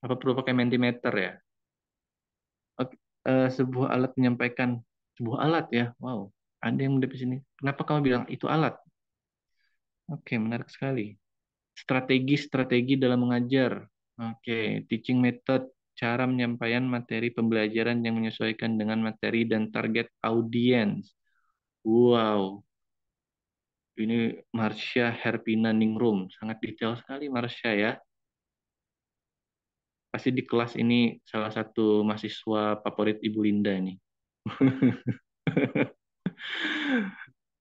Apa perlu pakai mentimeter ya? Oke, eh, sebuah alat menyampaikan sebuah alat ya. Wow, ada yang di sini. Kenapa kamu bilang itu alat? Oke, menarik sekali. Strategi-strategi dalam mengajar. Oke, teaching method, cara menyampaikan materi pembelajaran yang menyesuaikan dengan materi dan target audiens. Wow, ini Marsha Herpina Ningrum, sangat detail sekali Marsha ya. Pasti di kelas ini salah satu mahasiswa favorit Ibu Linda ini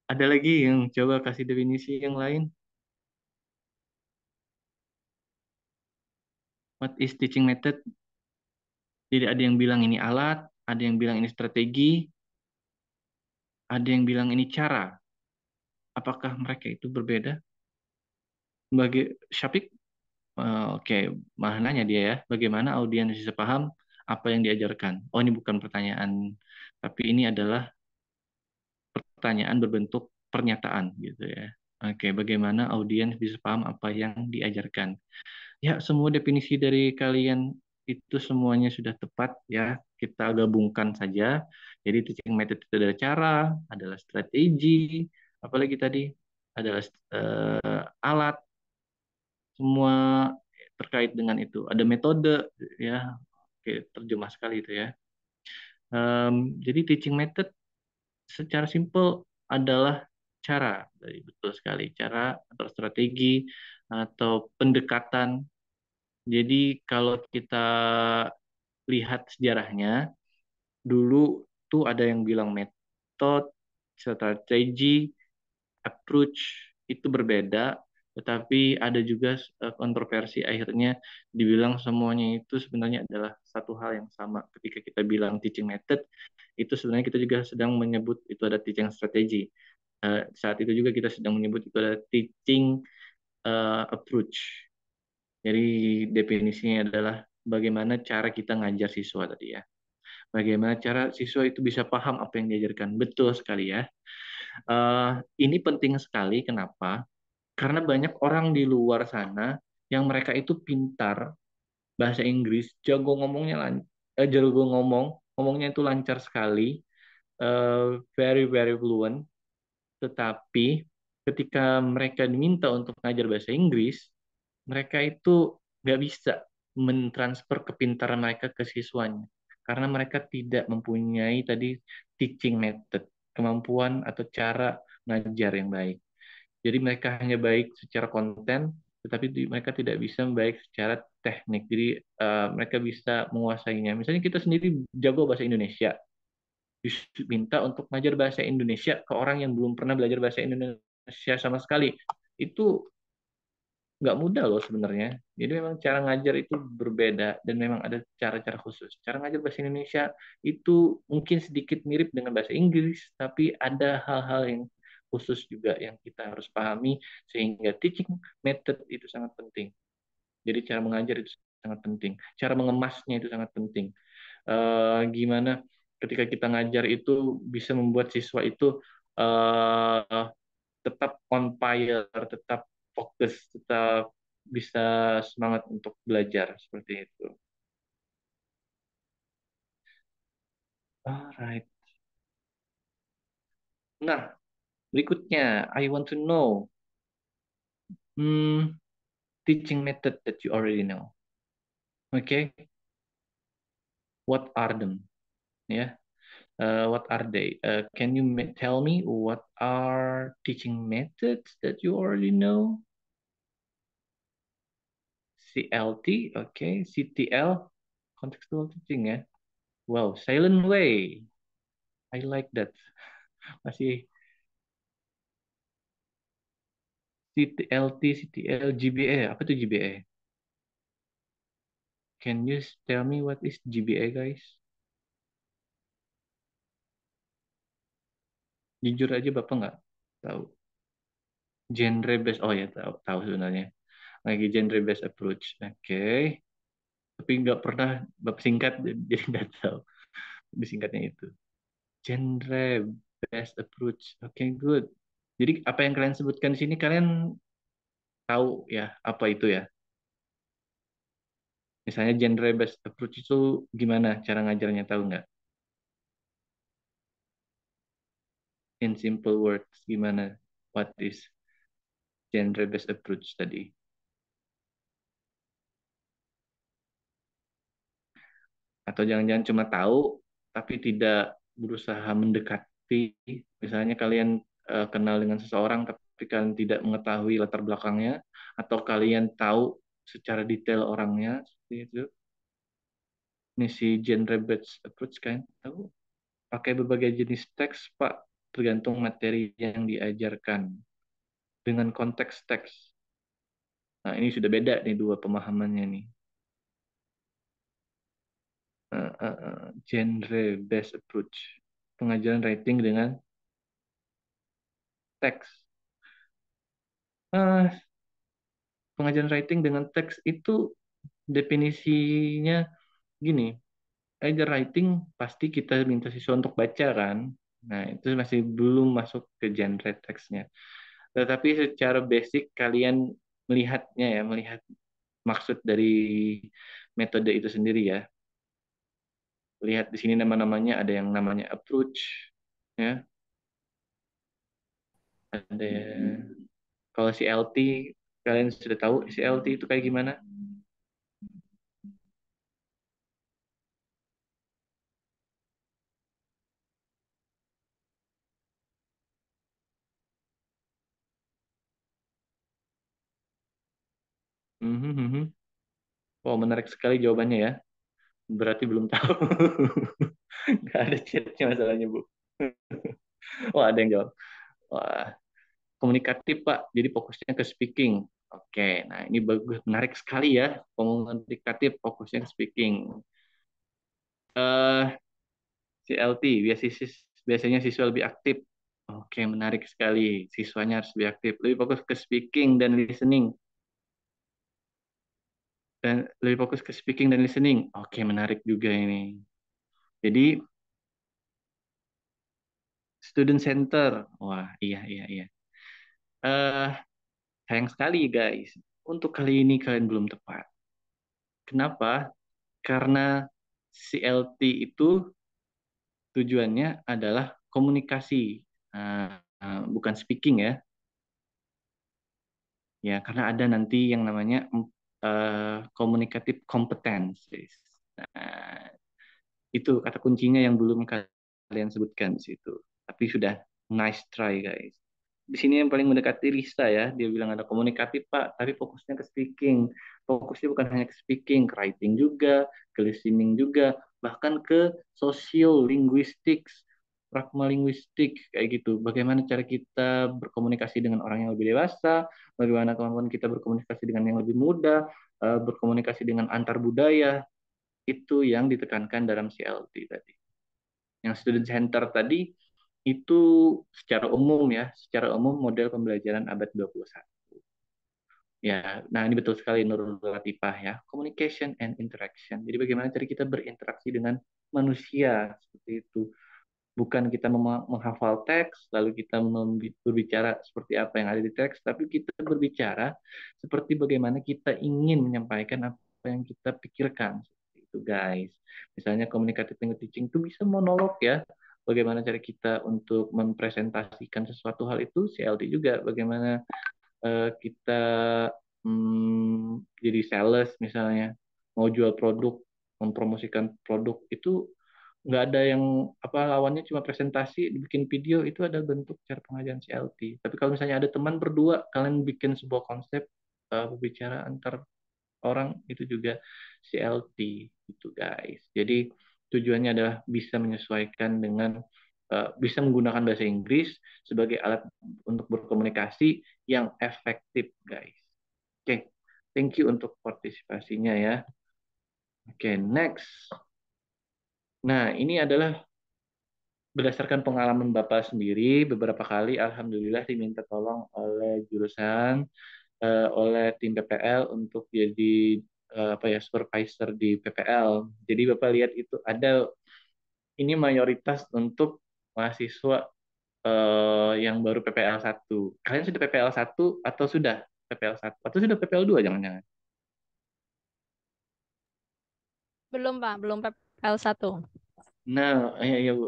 Ada lagi yang coba kasih definisi yang lain? What is teaching method? Jadi ada yang bilang ini alat, ada yang bilang ini strategi, ada yang bilang ini cara. Apakah mereka itu berbeda? Bagi Syafiq, uh, eh, oke, okay. malah dia ya, bagaimana audiens bisa paham apa yang diajarkan? Oh, ini bukan pertanyaan, tapi ini adalah pertanyaan berbentuk pernyataan gitu ya. Oke, okay. bagaimana audiens bisa paham apa yang diajarkan? Ya, semua definisi dari kalian itu semuanya sudah tepat ya kita gabungkan saja jadi teaching method itu adalah cara adalah strategi apalagi tadi adalah uh, alat semua terkait dengan itu ada metode ya oke terjemah sekali itu ya um, jadi teaching method secara simple adalah cara dari betul sekali cara atau strategi atau pendekatan jadi kalau kita lihat sejarahnya dulu tuh ada yang bilang metode strategi approach itu berbeda, tetapi ada juga eh, kontroversi akhirnya dibilang semuanya itu sebenarnya adalah satu hal yang sama. Ketika kita bilang teaching method, itu sebenarnya kita juga sedang menyebut itu ada teaching strategy. Eh, saat itu juga kita sedang menyebut itu ada teaching eh, approach. Jadi definisinya adalah bagaimana cara kita ngajar siswa tadi ya. Bagaimana cara siswa itu bisa paham apa yang diajarkan. Betul sekali ya. Uh, ini penting sekali. Kenapa? Karena banyak orang di luar sana yang mereka itu pintar bahasa Inggris, jago ngomongnya, lan eh, jago ngomong, ngomongnya itu lancar sekali, uh, very very fluent. Tetapi ketika mereka diminta untuk ngajar bahasa Inggris, mereka itu nggak bisa mentransfer kepintaran mereka ke siswanya karena mereka tidak mempunyai tadi teaching method kemampuan atau cara ngajar yang baik. Jadi mereka hanya baik secara konten, tetapi mereka tidak bisa baik secara teknik. Jadi uh, mereka bisa menguasainya. Misalnya kita sendiri jago bahasa Indonesia, minta untuk ngajar bahasa Indonesia ke orang yang belum pernah belajar bahasa Indonesia sama sekali, itu nggak mudah loh sebenarnya. Jadi memang cara ngajar itu berbeda dan memang ada cara-cara khusus. Cara ngajar bahasa Indonesia itu mungkin sedikit mirip dengan bahasa Inggris, tapi ada hal-hal yang khusus juga yang kita harus pahami sehingga teaching method itu sangat penting. Jadi cara mengajar itu sangat penting, cara mengemasnya itu sangat penting. E, gimana ketika kita ngajar itu bisa membuat siswa itu e, tetap on fire, tetap fokus tetap bisa semangat untuk belajar seperti itu alright nah berikutnya I want to know hmm, teaching method that you already know okay what are them yeah uh, what are they? Uh, can you tell me what are teaching methods that you already know? CLT, oke, okay. CTL, contextual teaching ya. Wow, silent way. I like that. Masih CTLT, CTL, GBA. Apa tuh GBA? Can you tell me what is GBA, guys? Jujur aja Bapak nggak tahu. Genre based, oh ya tahu, tahu sebenarnya lagi genre based approach. Oke. Okay. Tapi nggak pernah bab singkat jadi nggak tahu. Lebih singkatnya itu. Genre based approach. Oke, okay, good. Jadi apa yang kalian sebutkan di sini kalian tahu ya apa itu ya? Misalnya genre based approach itu gimana cara ngajarnya tahu nggak? In simple words, gimana? What is genre based approach tadi? atau jangan-jangan cuma tahu tapi tidak berusaha mendekati misalnya kalian uh, kenal dengan seseorang tapi kalian tidak mengetahui latar belakangnya atau kalian tahu secara detail orangnya seperti itu ini si genre based approach kan tahu pakai berbagai jenis teks pak tergantung materi yang diajarkan dengan konteks teks nah ini sudah beda nih dua pemahamannya nih Eh, eh, eh, genre based approach pengajaran writing dengan teks uh, pengajaran writing dengan teks itu definisinya gini either writing pasti kita minta siswa untuk baca kan nah itu masih belum masuk ke genre teksnya tetapi secara basic kalian melihatnya ya melihat maksud dari metode itu sendiri ya lihat di sini nama-namanya ada yang namanya approach ya ada hmm. kalau CLT kalian sudah tahu si LT itu kayak gimana mhm, mhm. Wow, menarik sekali jawabannya ya. Berarti belum tahu. Gak ada chatnya masalahnya, Bu. Wah, ada yang jawab. Wah, komunikatif, Pak. Jadi fokusnya ke speaking. Oke, nah ini bagus, menarik sekali ya. Komunikatif fokusnya ke speaking. Uh, eh, CLT, biasanya siswa lebih aktif Oke, menarik sekali. Siswanya harus lebih aktif, lebih fokus ke speaking dan listening dan lebih fokus ke speaking dan listening. Oke, menarik juga ini. Jadi student center. Wah, iya iya iya. Uh, sayang sekali guys, untuk kali ini kalian belum tepat. Kenapa? Karena CLT itu tujuannya adalah komunikasi, uh, uh, bukan speaking ya. Ya, karena ada nanti yang namanya uh, eh, kompetensi Nah, itu kata kuncinya yang belum kalian sebutkan di situ. Tapi sudah nice try guys. Di sini yang paling mendekati Risa ya, dia bilang ada komunikatif Pak, tapi fokusnya ke speaking. Fokusnya bukan hanya ke speaking, ke writing juga, ke listening juga, bahkan ke social linguistics pragma linguistik kayak gitu. Bagaimana cara kita berkomunikasi dengan orang yang lebih dewasa, bagaimana kemampuan kita berkomunikasi dengan yang lebih muda, eh, berkomunikasi dengan antar budaya itu yang ditekankan dalam CLT tadi. Yang student center tadi itu secara umum ya, secara umum model pembelajaran abad 21. Ya, nah ini betul sekali Nurul Latifah ya, communication and interaction. Jadi bagaimana cara kita berinteraksi dengan manusia seperti itu bukan kita menghafal teks lalu kita berbicara seperti apa yang ada di teks tapi kita berbicara seperti bagaimana kita ingin menyampaikan apa yang kita pikirkan seperti itu guys misalnya komunikasi language teaching itu bisa monolog ya bagaimana cara kita untuk mempresentasikan sesuatu hal itu CLT juga bagaimana eh, kita hmm, jadi sales misalnya mau jual produk mempromosikan produk itu nggak ada yang apa lawannya cuma presentasi dibikin video itu ada bentuk cara pengajaran CLT tapi kalau misalnya ada teman berdua kalian bikin sebuah konsep uh, berbicara antar orang itu juga CLT itu guys jadi tujuannya adalah bisa menyesuaikan dengan uh, bisa menggunakan bahasa Inggris sebagai alat untuk berkomunikasi yang efektif guys oke okay. thank you untuk partisipasinya ya oke okay, next Nah, ini adalah berdasarkan pengalaman Bapak sendiri, beberapa kali Alhamdulillah diminta tolong oleh jurusan, eh, oleh tim PPL untuk jadi eh, apa ya supervisor di PPL. Jadi Bapak lihat itu ada ini mayoritas untuk mahasiswa eh, yang baru PPL 1. Kalian sudah PPL 1 atau sudah PPL 1 atau sudah PPL 2 jangan-jangan? Belum, Pak. Belum PPL L1. Nah, iya, iya Bu.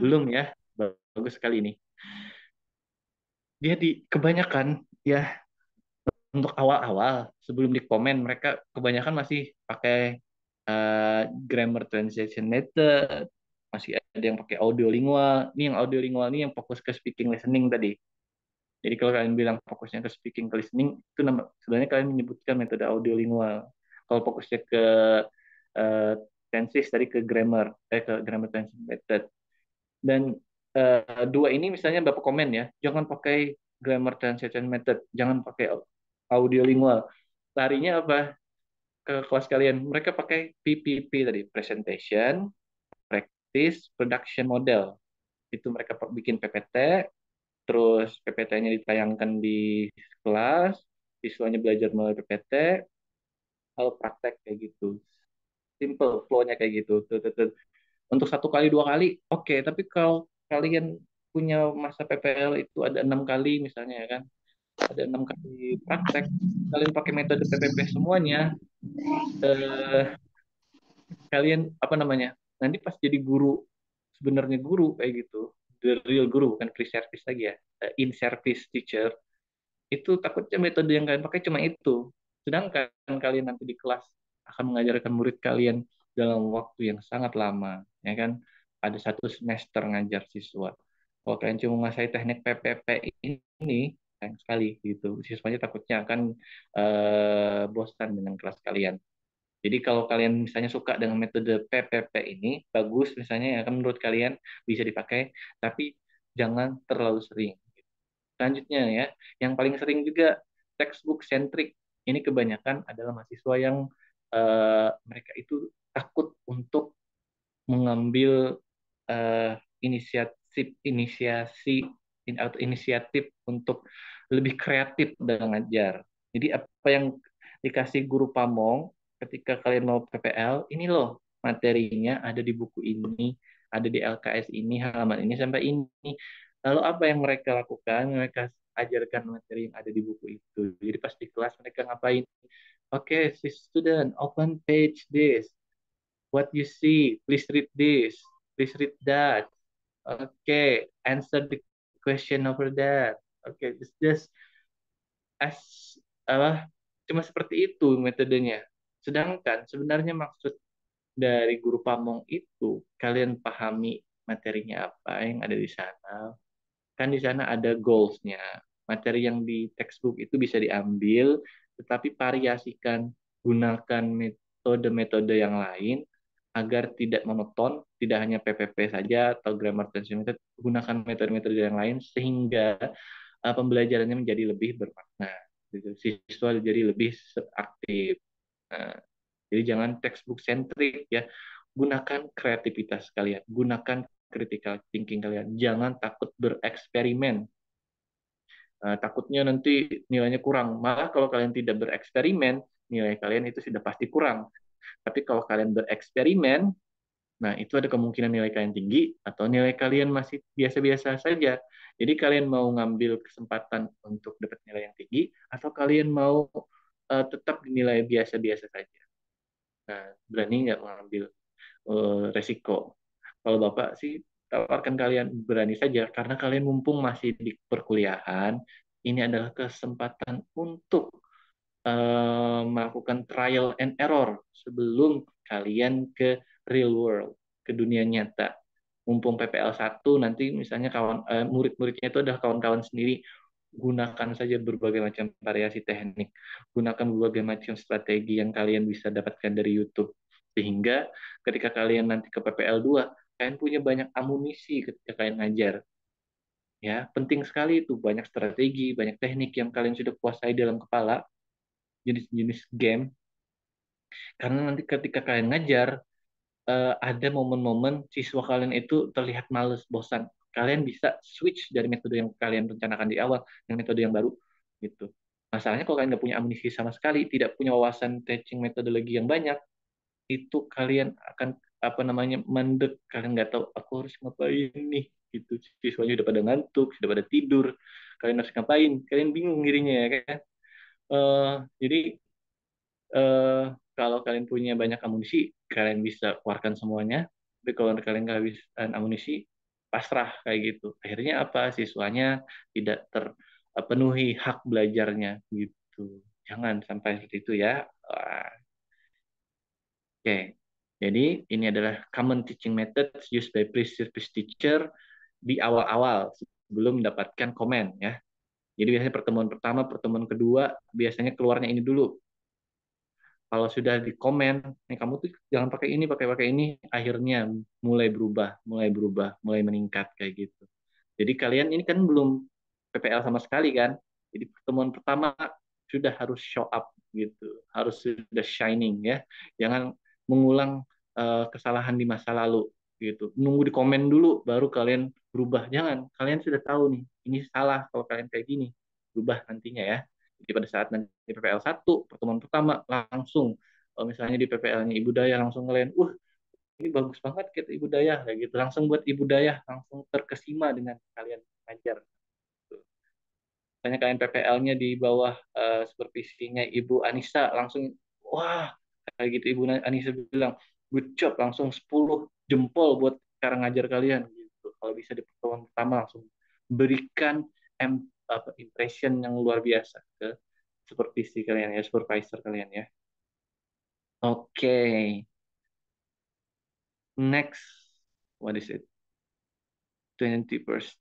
Belum ya. Bagus sekali ini. Dia di kebanyakan ya untuk awal-awal sebelum di komen mereka kebanyakan masih pakai uh, grammar translation method, masih ada yang pakai audio lingual Ini yang audio lingual ini yang fokus ke speaking listening tadi. Jadi kalau kalian bilang fokusnya ke speaking ke listening itu nama sebenarnya kalian menyebutkan metode audio lingual Kalau fokusnya ke uh, tenses dari ke grammar eh, ke grammar tense method dan uh, dua ini misalnya bapak komen ya jangan pakai grammar translation method jangan pakai audio lingual larinya apa ke kelas kalian mereka pakai PPP tadi presentation practice production model itu mereka bikin PPT terus PPT-nya ditayangkan di kelas siswanya belajar melalui PPT kalau praktek kayak gitu simple flow-nya kayak gitu untuk satu kali dua kali oke okay. tapi kalau kalian punya masa PPL itu ada enam kali misalnya ya kan ada enam kali praktek kalian pakai metode PPP semuanya eh, kalian apa namanya nanti pas jadi guru sebenarnya guru kayak gitu the real guru bukan free service lagi ya eh, in service teacher itu takutnya metode yang kalian pakai cuma itu sedangkan kalian nanti di kelas akan mengajarkan murid kalian dalam waktu yang sangat lama, ya kan? Ada satu semester ngajar siswa. Kalau kalian cuma menguasai teknik PPP ini, sayang sekali gitu. Siswanya takutnya akan uh, bosan dengan kelas kalian. Jadi kalau kalian misalnya suka dengan metode PPP ini, bagus misalnya ya kan menurut kalian bisa dipakai, tapi jangan terlalu sering. Selanjutnya ya, yang paling sering juga textbook centric. Ini kebanyakan adalah mahasiswa yang uh, mereka itu takut untuk mengambil uh, inisiatif inisiasi in, atau inisiatif untuk lebih kreatif dalam ngajar. Jadi apa yang dikasih guru pamong ketika kalian mau PPL, ini loh materinya ada di buku ini, ada di LKS ini, halaman ini sampai ini. Lalu apa yang mereka lakukan? Mereka ajarkan materi yang ada di buku itu. Jadi pas di kelas mereka ngapain? Okay, student, open page this. What you see, please read this. Please read that. Okay, answer the question over that. Okay, just just as apa? Cuma seperti itu metodenya. Sedangkan sebenarnya maksud dari guru pamong itu kalian pahami materinya apa yang ada di sana. Kan di sana ada goals-nya. Materi yang di textbook itu bisa diambil tetapi variasikan gunakan metode-metode yang lain agar tidak monoton, tidak hanya PPP saja atau grammar dan method, gunakan metode-metode yang lain sehingga uh, pembelajarannya menjadi lebih bermakna. Gitu. Siswa jadi lebih aktif. Nah, jadi jangan textbook centric ya. Gunakan kreativitas kalian, gunakan critical thinking kalian. Jangan takut bereksperimen Eh, takutnya nanti nilainya kurang. Malah kalau kalian tidak bereksperimen, nilai kalian itu sudah pasti kurang. Tapi kalau kalian bereksperimen, nah itu ada kemungkinan nilai kalian tinggi atau nilai kalian masih biasa-biasa saja. Jadi kalian mau ngambil kesempatan untuk dapat nilai yang tinggi atau kalian mau eh, tetap dinilai biasa-biasa saja. Nah, berani nggak mengambil eh, resiko? Kalau Bapak sih tawarkan kalian berani saja karena kalian mumpung masih di perkuliahan ini adalah kesempatan untuk uh, melakukan trial and error sebelum kalian ke real world ke dunia nyata mumpung PPL 1 nanti misalnya kawan uh, murid-muridnya itu adalah kawan-kawan sendiri gunakan saja berbagai macam variasi teknik gunakan berbagai macam strategi yang kalian bisa dapatkan dari YouTube sehingga ketika kalian nanti ke PPL 2 kalian punya banyak amunisi ketika kalian ngajar. Ya, penting sekali itu banyak strategi, banyak teknik yang kalian sudah kuasai dalam kepala, jenis-jenis game. Karena nanti ketika kalian ngajar, eh, ada momen-momen siswa kalian itu terlihat males, bosan. Kalian bisa switch dari metode yang kalian rencanakan di awal dengan metode yang baru, gitu. Masalahnya kalau kalian nggak punya amunisi sama sekali, tidak punya wawasan teaching metodologi yang banyak, itu kalian akan apa namanya mandek kalian nggak tahu aku harus ngapain nih gitu siswanya udah pada ngantuk sudah pada tidur kalian harus ngapain kalian bingung dirinya ya kan uh, jadi uh, kalau kalian punya banyak amunisi kalian bisa keluarkan semuanya tapi kalau kalian bisa amunisi pasrah kayak gitu akhirnya apa siswanya tidak terpenuhi hak belajarnya gitu jangan sampai seperti itu ya oke okay. Jadi ini adalah common teaching methods used by pre-service teacher di awal-awal sebelum mendapatkan komen ya. Jadi biasanya pertemuan pertama, pertemuan kedua biasanya keluarnya ini dulu. Kalau sudah di komen, nih kamu tuh jangan pakai ini, pakai pakai ini, akhirnya mulai berubah, mulai berubah, mulai meningkat kayak gitu. Jadi kalian ini kan belum PPL sama sekali kan. Jadi pertemuan pertama sudah harus show up gitu, harus sudah shining ya. Jangan mengulang uh, kesalahan di masa lalu gitu. Nunggu di komen dulu baru kalian berubah. Jangan, kalian sudah tahu nih, ini salah kalau kalian kayak gini. Berubah nantinya ya. Jadi pada saat nanti di PPL 1, pertemuan pertama langsung kalau misalnya di PPL-nya Ibu Daya langsung kalian, uh ini bagus banget kita Ibu Daya." kayak gitu. Langsung buat Ibu Daya langsung terkesima dengan kalian ngajar. Misalnya kalian PPL-nya di bawah uh, supervisinya Ibu Anissa langsung wah kayak gitu Ibu Anissa bilang good job langsung 10 jempol buat cara ngajar kalian gitu kalau bisa di pertemuan pertama langsung berikan em, apa, impression yang luar biasa ke supervisi kalian ya supervisor kalian ya oke okay. next what is it 20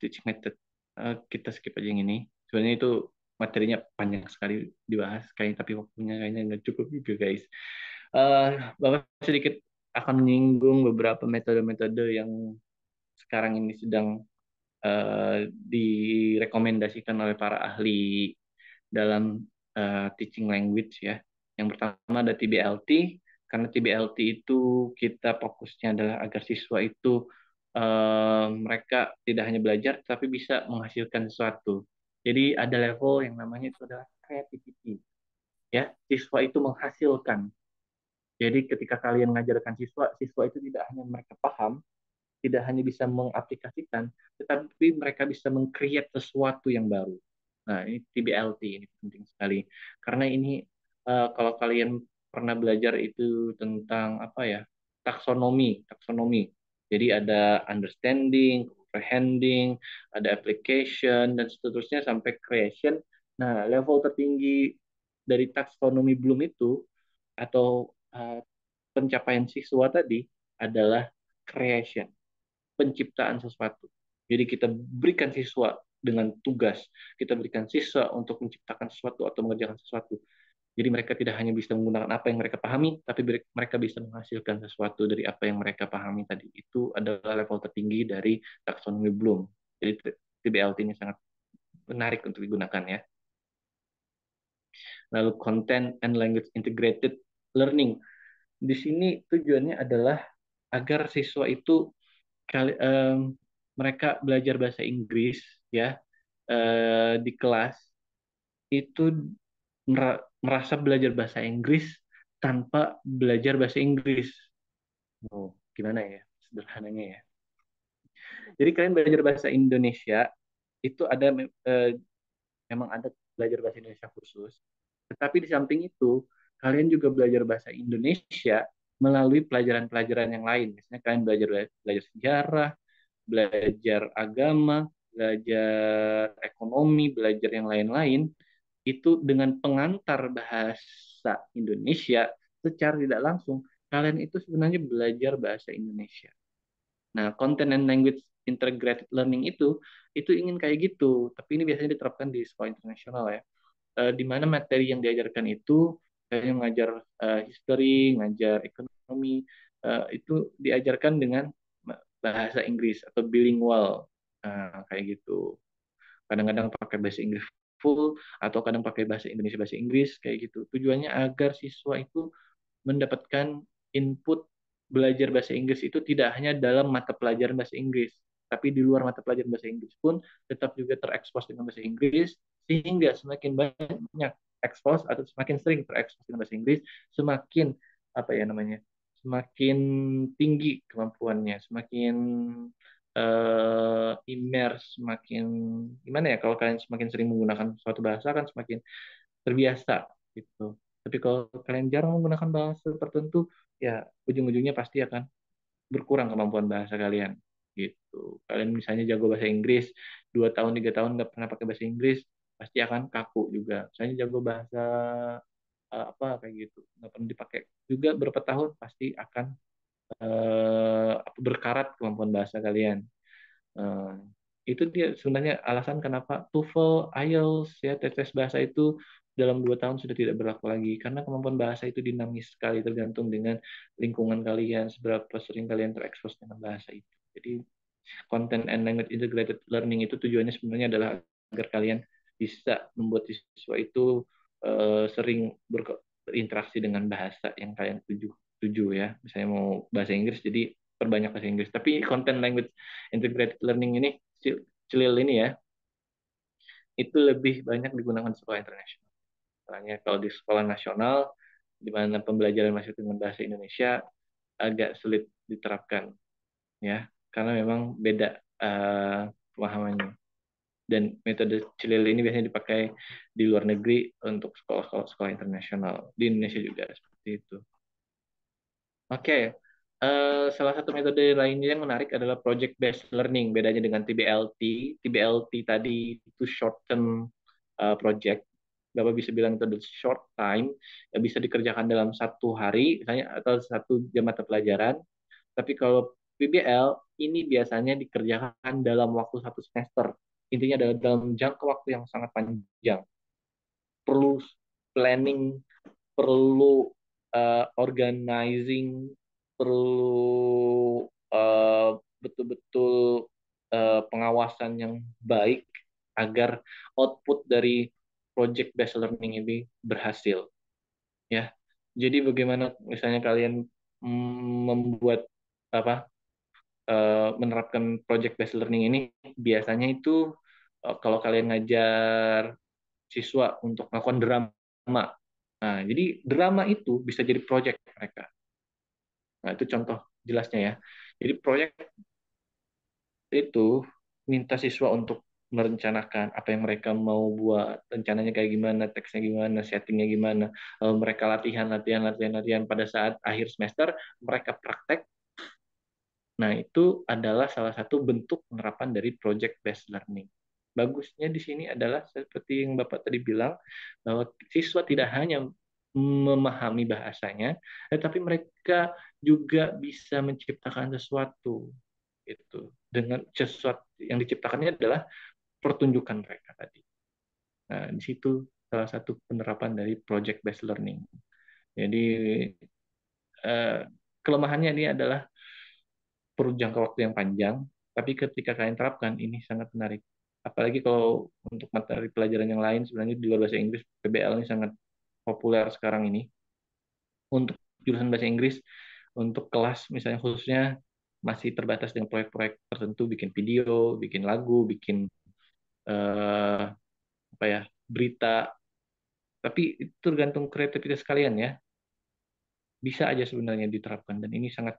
teaching method uh, kita skip aja yang ini sebenarnya itu materinya panjang sekali dibahas kayak tapi waktunya kayaknya nggak cukup juga guys Eh, Bapak sedikit akan menyinggung beberapa metode-metode yang sekarang ini sedang uh, direkomendasikan oleh para ahli dalam uh, teaching language ya. Yang pertama ada TBLT karena TBLT itu kita fokusnya adalah agar siswa itu uh, mereka tidak hanya belajar tapi bisa menghasilkan sesuatu. Jadi ada level yang namanya itu adalah creativity. Ya, siswa itu menghasilkan jadi ketika kalian mengajarkan siswa, siswa itu tidak hanya mereka paham, tidak hanya bisa mengaplikasikan, tetapi mereka bisa mengkreat sesuatu yang baru. Nah, ini TBLT ini penting sekali karena ini uh, kalau kalian pernah belajar itu tentang apa ya taksonomi, taksonomi. Jadi ada understanding, comprehending, ada application dan seterusnya sampai creation. Nah, level tertinggi dari taksonomi belum itu atau Eh, pencapaian siswa tadi adalah creation, penciptaan sesuatu. Jadi kita berikan siswa dengan tugas, kita berikan siswa untuk menciptakan sesuatu atau mengerjakan sesuatu. Jadi mereka tidak hanya bisa menggunakan apa yang mereka pahami, tapi mereka bisa menghasilkan sesuatu dari apa yang mereka pahami tadi. Itu adalah level tertinggi dari taksonomi Bloom. Jadi TBLT ini sangat menarik untuk digunakan ya. Lalu content and language integrated learning. Di sini tujuannya adalah agar siswa itu kali, um, mereka belajar bahasa Inggris ya uh, di kelas itu merasa belajar bahasa Inggris tanpa belajar bahasa Inggris. Oh, gimana ya sederhananya ya? Jadi kalian belajar bahasa Indonesia itu ada uh, memang ada belajar bahasa Indonesia khusus. Tetapi di samping itu kalian juga belajar bahasa Indonesia melalui pelajaran-pelajaran yang lain. Misalnya kalian belajar belajar sejarah, belajar agama, belajar ekonomi, belajar yang lain-lain itu dengan pengantar bahasa Indonesia secara tidak langsung kalian itu sebenarnya belajar bahasa Indonesia. Nah, content and language integrated learning itu itu ingin kayak gitu, tapi ini biasanya diterapkan di sekolah internasional ya. E, di mana materi yang diajarkan itu saya mengajar uh, history, ngajar ekonomi, uh, itu diajarkan dengan bahasa Inggris atau bilingual uh, kayak gitu. Kadang-kadang pakai bahasa Inggris full atau kadang pakai bahasa Indonesia bahasa Inggris kayak gitu. Tujuannya agar siswa itu mendapatkan input belajar bahasa Inggris itu tidak hanya dalam mata pelajaran bahasa Inggris, tapi di luar mata pelajaran bahasa Inggris pun tetap juga terekspos dengan bahasa Inggris sehingga semakin banyak terekspos atau semakin sering terekspos dengan bahasa Inggris, semakin apa ya namanya, semakin tinggi kemampuannya, semakin uh, immerse, semakin gimana ya kalau kalian semakin sering menggunakan suatu bahasa kan semakin terbiasa gitu. Tapi kalau kalian jarang menggunakan bahasa tertentu, ya ujung-ujungnya pasti akan berkurang kemampuan bahasa kalian gitu. Kalian misalnya jago bahasa Inggris, dua tahun tiga tahun nggak pernah pakai bahasa Inggris, pasti akan kaku juga Saya jago bahasa uh, apa kayak gitu nggak pernah dipakai juga berapa tahun pasti akan uh, berkarat kemampuan bahasa kalian uh, itu dia sebenarnya alasan kenapa TOEFL, IELTS ya tes-tes bahasa itu dalam dua tahun sudah tidak berlaku lagi karena kemampuan bahasa itu dinamis sekali tergantung dengan lingkungan kalian seberapa sering kalian terekspos dengan bahasa itu jadi content and language integrated learning itu tujuannya sebenarnya adalah agar kalian bisa membuat siswa itu uh, sering berinteraksi dengan bahasa yang kalian tuju tuju ya misalnya mau bahasa Inggris jadi perbanyak bahasa Inggris tapi content language integrated learning ini celil ini ya itu lebih banyak digunakan sekolah internasional misalnya kalau di sekolah nasional di mana pembelajaran masih dengan bahasa Indonesia agak sulit diterapkan ya karena memang beda uh, pemahamannya dan metode Cilele ini biasanya dipakai di luar negeri untuk sekolah-sekolah sekolah internasional di Indonesia juga seperti itu. Oke, okay. uh, eh, salah satu metode lainnya yang menarik adalah project based learning. Bedanya dengan TBLT, TBLT tadi itu short term uh, project. Bapak bisa bilang itu short time, ya bisa dikerjakan dalam satu hari, misalnya atau satu jam mata pelajaran. Tapi kalau PBL ini biasanya dikerjakan dalam waktu satu semester intinya adalah dalam jangka waktu yang sangat panjang perlu planning perlu uh, organizing perlu betul eh, betul-betul uh, pengawasan yang baik agar output dari project based learning ini berhasil ya jadi bagaimana misalnya kalian mm, membuat apa Eh, menerapkan project based learning ini biasanya itu eh, kalau kalian ngajar siswa untuk melakukan drama. Nah, jadi drama itu bisa jadi project mereka. Nah, itu contoh jelasnya ya. Jadi proyek itu minta siswa untuk merencanakan apa yang mereka mau buat, rencananya kayak gimana, teksnya gimana, settingnya gimana. Mereka latihan, latihan, latihan, latihan. Pada saat akhir semester, mereka praktek Nah, itu adalah salah satu bentuk penerapan dari project based learning. Bagusnya di sini adalah seperti yang Bapak tadi bilang bahwa siswa tidak hanya memahami bahasanya, tetapi mereka juga bisa menciptakan sesuatu itu dengan sesuatu yang diciptakannya adalah pertunjukan mereka tadi. Nah, di situ salah satu penerapan dari project based learning. Jadi eh, kelemahannya ini adalah perlu jangka waktu yang panjang, tapi ketika kalian terapkan ini sangat menarik. Apalagi kalau untuk materi pelajaran yang lain sebenarnya di luar bahasa Inggris PBL ini sangat populer sekarang ini. Untuk jurusan bahasa Inggris untuk kelas misalnya khususnya masih terbatas dengan proyek-proyek tertentu bikin video, bikin lagu, bikin eh, apa ya, berita. Tapi itu tergantung kreativitas kalian ya. Bisa aja sebenarnya diterapkan dan ini sangat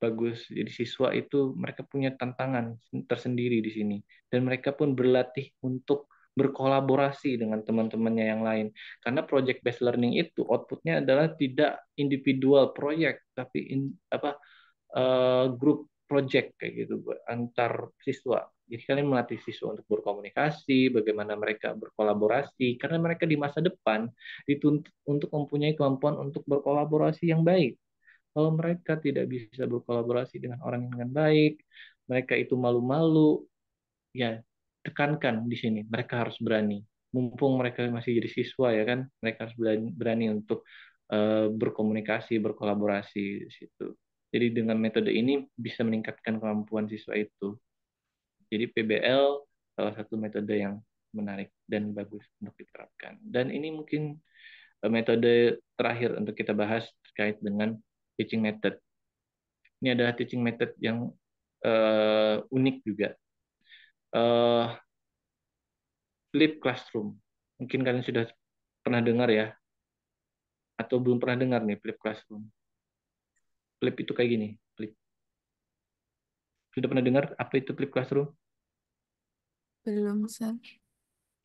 bagus. Jadi siswa itu mereka punya tantangan tersendiri di sini dan mereka pun berlatih untuk berkolaborasi dengan teman-temannya yang lain. Karena project based learning itu outputnya adalah tidak individual proyek tapi in, apa uh, eh, grup project kayak gitu antar siswa. Jadi kalian melatih siswa untuk berkomunikasi, bagaimana mereka berkolaborasi, karena mereka di masa depan dituntut untuk mempunyai kemampuan untuk berkolaborasi yang baik kalau mereka tidak bisa berkolaborasi dengan orang dengan baik, mereka itu malu-malu, ya tekankan di sini, mereka harus berani. Mumpung mereka masih jadi siswa ya kan, mereka harus berani, berani untuk uh, berkomunikasi, berkolaborasi di situ. Jadi dengan metode ini bisa meningkatkan kemampuan siswa itu. Jadi PBL salah satu metode yang menarik dan bagus untuk diterapkan. Dan ini mungkin eh, metode terakhir untuk kita bahas terkait dengan teaching method. Ini adalah teaching method yang uh, unik juga. Uh, flip classroom. Mungkin kalian sudah pernah dengar ya, atau belum pernah dengar nih flip classroom. Flip itu kayak gini. Flip. Sudah pernah dengar apa itu flip classroom? Belum, sir.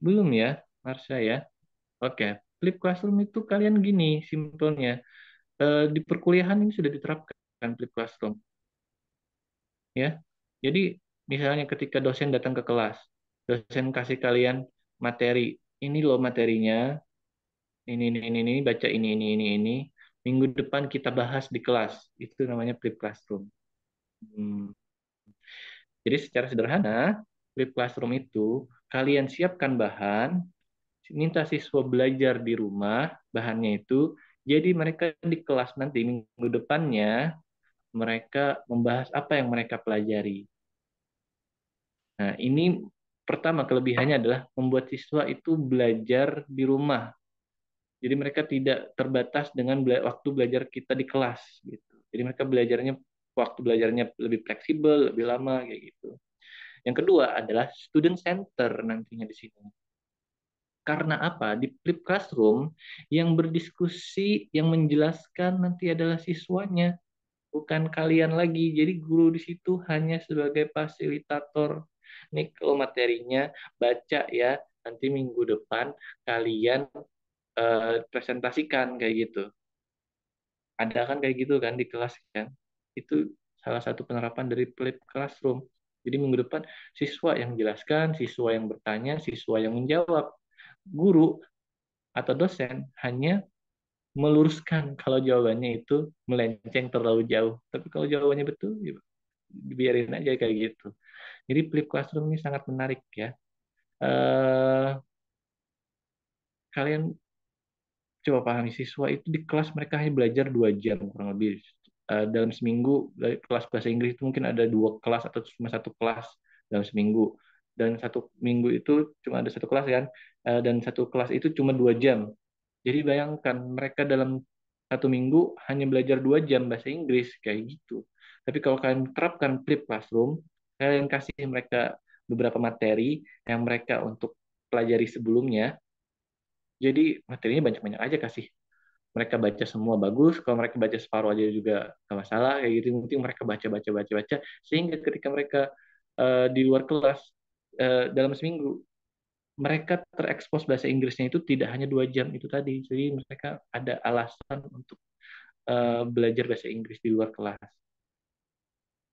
Belum ya, Marsha ya. Oke, okay. flip classroom itu kalian gini simpelnya. Eh, di perkuliahan ini sudah diterapkan flip classroom. Ya. Jadi misalnya ketika dosen datang ke kelas, dosen kasih kalian materi, ini loh materinya. Ini ini ini, ini baca ini ini ini ini. Minggu depan kita bahas di kelas. Itu namanya flip classroom. Hmm. Jadi secara sederhana, flip classroom itu kalian siapkan bahan, minta siswa belajar di rumah, bahannya itu jadi mereka di kelas nanti minggu depannya mereka membahas apa yang mereka pelajari. Nah, ini pertama kelebihannya adalah membuat siswa itu belajar di rumah. Jadi mereka tidak terbatas dengan waktu belajar kita di kelas gitu. Jadi mereka belajarnya waktu belajarnya lebih fleksibel, lebih lama kayak gitu. Yang kedua adalah student center nantinya di sini. Karena apa? Di flip classroom yang berdiskusi, yang menjelaskan nanti adalah siswanya, bukan kalian lagi. Jadi guru di situ hanya sebagai fasilitator. Nih kalau materinya baca ya, nanti minggu depan kalian uh, presentasikan kayak gitu. Ada kan kayak gitu kan di kelas kan? Itu salah satu penerapan dari flip classroom. Jadi minggu depan siswa yang menjelaskan, siswa yang bertanya, siswa yang menjawab guru atau dosen hanya meluruskan kalau jawabannya itu melenceng terlalu jauh. Tapi kalau jawabannya betul, ya, biarin aja kayak gitu. Jadi flip classroom ini sangat menarik ya. Eh, kalian coba pahami siswa itu di kelas mereka hanya belajar dua jam kurang lebih eh, dalam seminggu dari kelas bahasa Inggris itu mungkin ada dua kelas atau cuma satu kelas dalam seminggu dan satu minggu itu cuma ada satu kelas kan Eh, dan satu kelas itu cuma dua jam. Jadi bayangkan mereka dalam satu minggu hanya belajar dua jam bahasa Inggris kayak gitu. Tapi kalau kalian terapkan flip classroom, kalian kasih mereka beberapa materi yang mereka untuk pelajari sebelumnya. Jadi materinya banyak-banyak aja kasih. Mereka baca semua bagus, kalau mereka baca separuh aja juga gak masalah kayak gitu. Mungkin mereka baca baca baca baca sehingga ketika mereka uh, di luar kelas uh, dalam seminggu mereka terekspos bahasa Inggrisnya itu tidak hanya dua jam itu tadi, jadi mereka ada alasan untuk uh, belajar bahasa Inggris di luar kelas.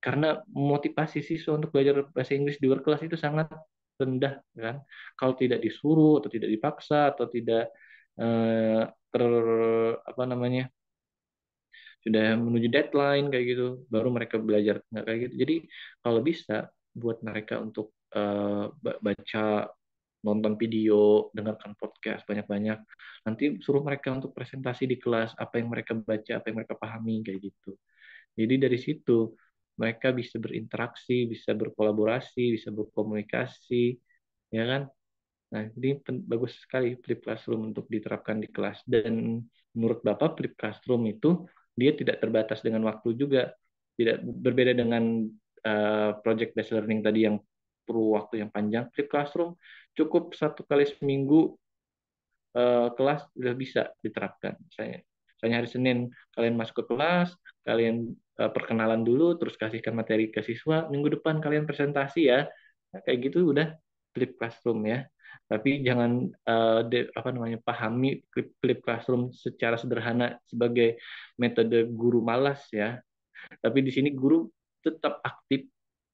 Karena motivasi siswa untuk belajar bahasa Inggris di luar kelas itu sangat rendah, kan? Kalau tidak disuruh atau tidak dipaksa atau tidak uh, ter apa namanya sudah menuju deadline kayak gitu, baru mereka belajar nggak kayak gitu. Jadi kalau bisa buat mereka untuk uh, baca nonton video, dengarkan podcast banyak-banyak. Nanti suruh mereka untuk presentasi di kelas apa yang mereka baca, apa yang mereka pahami kayak gitu. Jadi dari situ mereka bisa berinteraksi, bisa berkolaborasi, bisa berkomunikasi, ya kan? Nah, ini bagus sekali flip classroom untuk diterapkan di kelas. Dan menurut Bapak flip classroom itu dia tidak terbatas dengan waktu juga. Tidak berbeda dengan uh, project based learning tadi yang perlu waktu yang panjang. Flip classroom cukup satu kali seminggu uh, kelas sudah bisa diterapkan. Saya, misalnya hari Senin kalian masuk ke kelas, kalian uh, perkenalan dulu, terus kasihkan materi ke siswa. Minggu depan kalian presentasi ya, nah, kayak gitu udah flip classroom ya. Tapi jangan uh, de, apa namanya pahami flip, flip classroom secara sederhana sebagai metode guru malas ya. Tapi di sini guru tetap aktif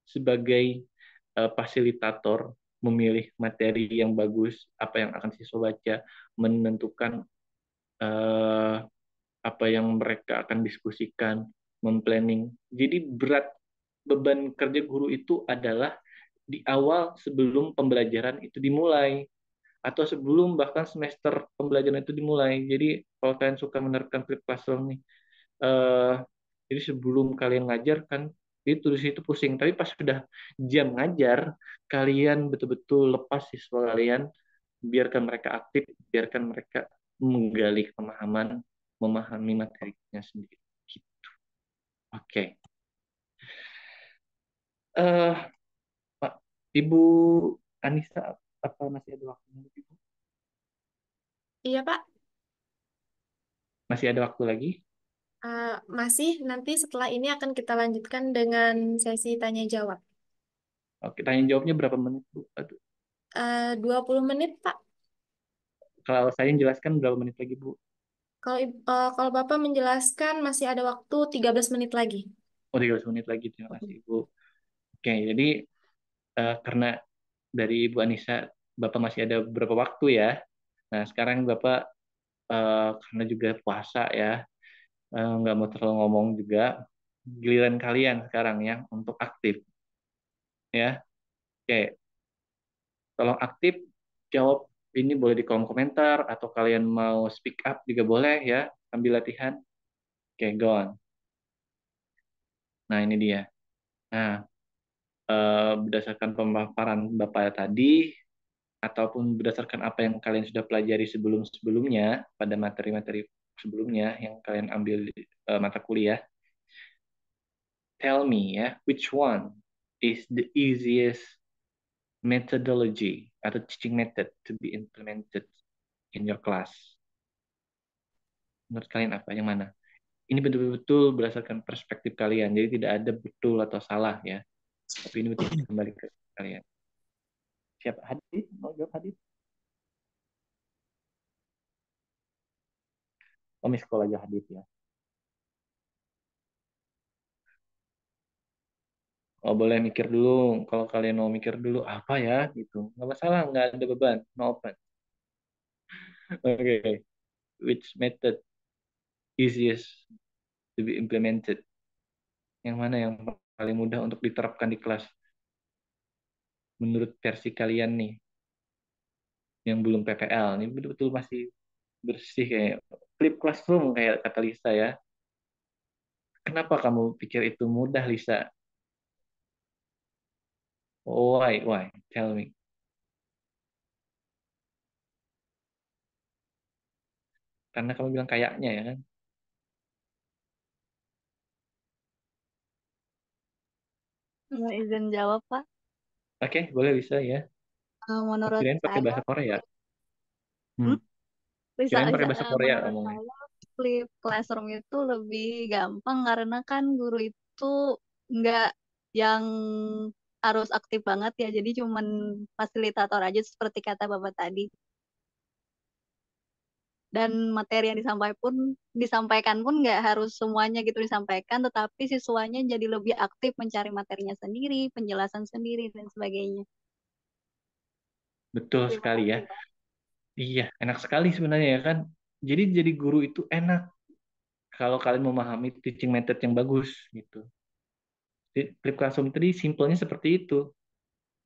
sebagai uh, fasilitator memilih materi yang bagus, apa yang akan siswa baca, menentukan uh, apa yang mereka akan diskusikan, memplanning. Jadi berat beban kerja guru itu adalah di awal sebelum pembelajaran itu dimulai atau sebelum bahkan semester pembelajaran itu dimulai. Jadi kalau kalian suka menerapkan flip classroom nih, uh, jadi sebelum kalian ngajar kan itu di situ pusing tapi pas sudah jam ngajar kalian betul-betul lepas siswa kalian biarkan mereka aktif biarkan mereka menggali pemahaman memahami materinya sendiri gitu oke okay. uh, eh, pak ibu Anissa apa masih ada waktu ibu iya pak masih ada waktu lagi Uh, masih nanti setelah ini akan kita lanjutkan dengan sesi tanya jawab. Oke, tanya jawabnya berapa menit, Bu? Aduh. Eh, uh, 20 menit, Pak. Kalau saya menjelaskan berapa menit lagi, Bu? Kalau uh, kalau Bapak menjelaskan masih ada waktu 13 menit lagi. Oh, 13 menit lagi. Terima kasih, Bu. Oke, jadi uh, karena dari Ibu Anissa Bapak masih ada beberapa waktu ya. Nah, sekarang Bapak uh, karena juga puasa ya, Eh, nggak mau terlalu ngomong juga giliran kalian sekarang ya untuk aktif ya oke tolong aktif jawab ini boleh di kolom komentar atau kalian mau speak up juga boleh ya ambil latihan oke go on nah ini dia nah eh, berdasarkan pemaparan bapak tadi ataupun berdasarkan apa yang kalian sudah pelajari sebelum sebelumnya pada materi-materi sebelumnya yang kalian ambil uh, mata kuliah. Tell me ya, which one is the easiest methodology atau teaching method to be implemented in your class? Menurut kalian apa yang mana? Ini betul-betul berdasarkan perspektif kalian, jadi tidak ada betul atau salah ya. Tapi ini betul kembali ke kalian. siapa Hadi? Mau jawab Hadi? Oh, miss call aja ya. Oh, boleh mikir dulu. Kalau kalian mau mikir dulu apa ya gitu. Nggak masalah, nggak ada beban. No open. Oke. Which method easiest to be implemented? Yang mana yang paling mudah untuk diterapkan di kelas? Menurut versi kalian nih, yang belum PPL, ini betul-betul masih bersih kayak flip classroom kayak kata Lisa ya. Kenapa kamu pikir itu mudah, Lisa? Oh, why, why? Tell me. Karena kamu bilang kayaknya ya kan? Mau izin jawab, Pak? Oke, okay, boleh bisa ya. Uh, menurut saya. pakai bahasa Korea. hmm? Bisa Cuman pakai bahasa eh, Korea ngomongnya. Flip classroom itu lebih gampang karena kan guru itu nggak yang harus aktif banget ya. Jadi cuman fasilitator aja seperti kata Bapak tadi. Dan materi yang disampaikan pun disampaikan pun nggak harus semuanya gitu disampaikan, tetapi siswanya jadi lebih aktif mencari materinya sendiri, penjelasan sendiri dan sebagainya. Betul sekali ya. Iya, enak sekali sebenarnya ya kan. Jadi jadi guru itu enak kalau kalian memahami teaching method yang bagus gitu. Flip Classroom tadi simpelnya seperti itu.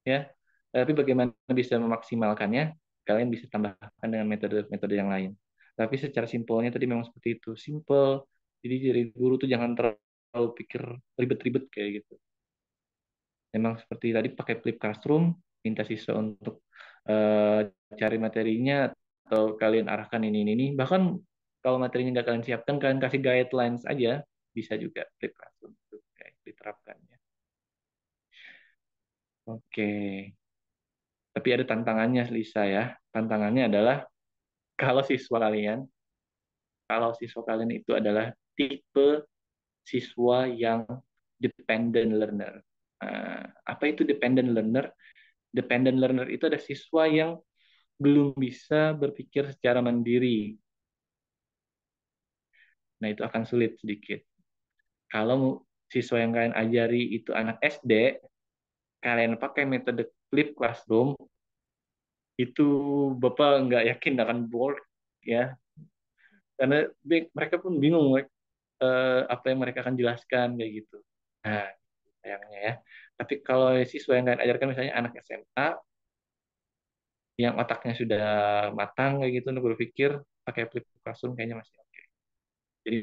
Ya. Tapi bagaimana bisa memaksimalkannya? Kalian bisa tambahkan dengan metode-metode yang lain. Tapi secara simpelnya tadi memang seperti itu. Simple. Jadi jadi guru tuh jangan terlalu pikir ribet-ribet kayak gitu. Memang seperti tadi pakai flip classroom, minta siswa untuk Eh, cari materinya atau kalian arahkan ini ini ini bahkan kalau materinya nggak kalian siapkan kalian kasih guidelines aja bisa juga flip classroom untuk diterapkan ya oke tapi ada tantangannya Lisa ya tantangannya adalah kalau siswa kalian kalau siswa kalian itu adalah tipe siswa yang dependent learner. Nah, apa itu dependent learner? dependent learner itu ada siswa yang belum bisa berpikir secara mandiri. Nah, itu akan sulit sedikit. Kalau siswa yang kalian ajari itu anak SD, kalian pakai metode flip classroom, itu Bapak nggak yakin akan work, ya. Karena mereka pun bingung, eh, apa yang mereka akan jelaskan, kayak gitu. Nah, sayangnya ya. Tapi kalau siswa yang kalian ajarkan misalnya anak SMA yang otaknya sudah matang kayak gitu untuk berpikir pakai aplikasi Classroom kayaknya masih oke. Okay. Jadi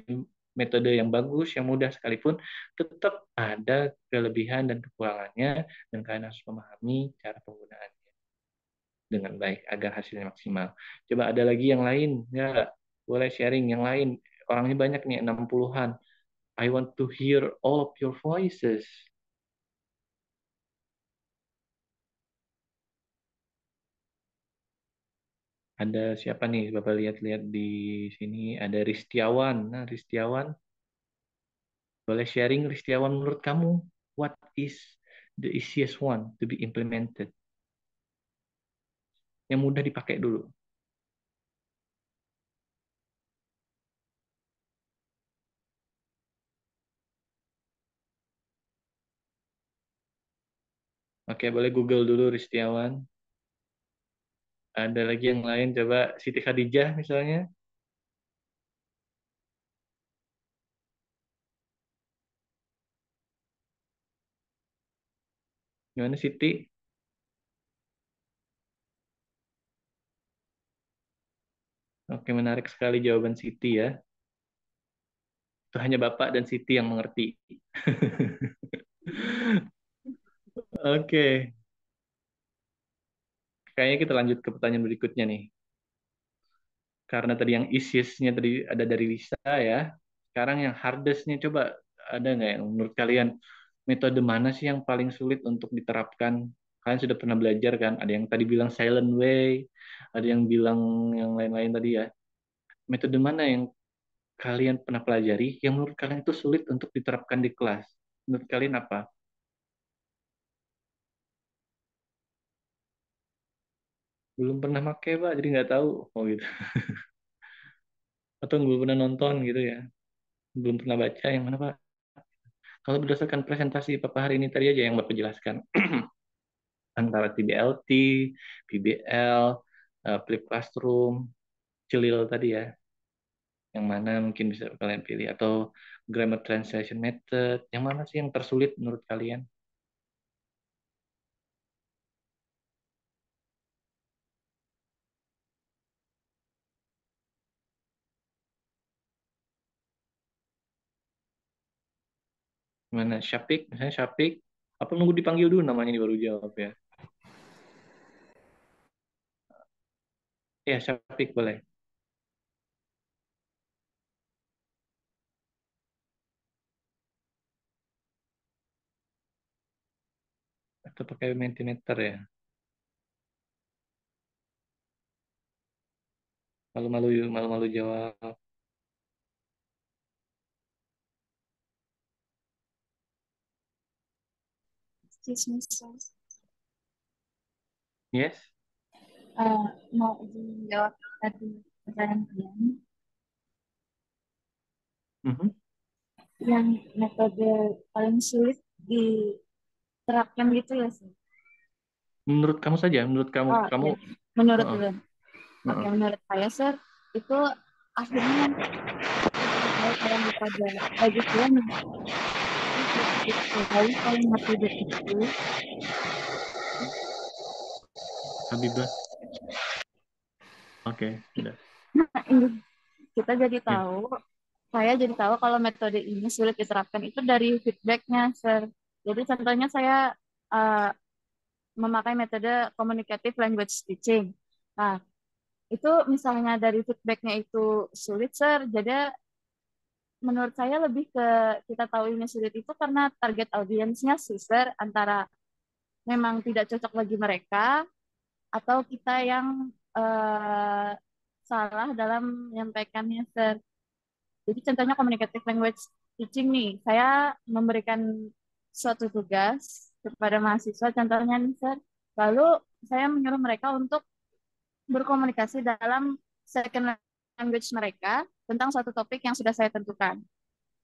metode yang bagus, yang mudah sekalipun tetap ada kelebihan dan kekurangannya dan kalian harus memahami cara penggunaannya dengan baik agar hasilnya maksimal. Coba ada lagi yang lain nggak? Ya, boleh sharing yang lain. Orangnya banyak nih 60-an. I want to hear all of your voices. Ada siapa nih? Bapak lihat-lihat di sini ada Ristiawan. Nah, Ristiawan, boleh sharing Ristiawan menurut kamu what is the easiest one to be implemented? Yang mudah dipakai dulu. Oke, boleh Google dulu Ristiawan. Ada lagi yang lain coba Siti Khadijah misalnya. Gimana Siti? Oke, menarik sekali jawaban Siti ya. Itu hanya Bapak dan Siti yang mengerti. Oke kayaknya kita lanjut ke pertanyaan berikutnya nih. Karena tadi yang isis nya tadi ada dari Lisa ya. Sekarang yang hardest-nya coba ada nggak yang menurut kalian metode mana sih yang paling sulit untuk diterapkan? Kalian sudah pernah belajar kan? Ada yang tadi bilang silent way, ada yang bilang yang lain-lain tadi ya. Metode mana yang kalian pernah pelajari yang menurut kalian itu sulit untuk diterapkan di kelas? Menurut kalian apa? belum pernah pakai pak jadi nggak tahu oh gitu atau belum pernah nonton gitu ya belum pernah baca yang mana pak kalau berdasarkan presentasi Bapak hari ini tadi aja yang Bapak jelaskan antara TBLT, PBL, eh, Flip Classroom, Cilil tadi ya, yang mana mungkin bisa kalian pilih atau Grammar Translation Method, yang mana sih yang tersulit menurut kalian? Mana Syafiq, misalnya Syafiq, apa nunggu dipanggil dulu namanya baru jawab ya? Ya, Syafiq boleh. Atau pakai mentimeter ya? Malu-malu malu-malu jawab. semester. Yes. Uh, mau dijawab tadi pertanyaan Dian. Mm -hmm. Yang metode paling sulit diterapkan gitu ya sih. Menurut kamu saja, menurut kamu, oh, kamu. Ya. Menurut uh -uh. Oke, okay, menurut saya sir itu akhirnya kalau yang kepada bagi saya itu. Habibah. Oke, okay, Nah, kita jadi ya. tahu, ya. saya jadi tahu kalau metode ini sulit diterapkan itu dari feedbacknya, sir. Jadi contohnya saya uh, memakai metode communicative language teaching. Nah, itu misalnya dari feedbacknya itu sulit, sir. Jadi menurut saya lebih ke kita tahu ini sudut itu karena target audiensnya sister antara memang tidak cocok lagi mereka atau kita yang uh, salah dalam menyampaikannya sir. Jadi contohnya communicative language teaching nih, saya memberikan suatu tugas kepada mahasiswa contohnya nih lalu saya menyuruh mereka untuk berkomunikasi dalam second language mereka tentang suatu topik yang sudah saya tentukan.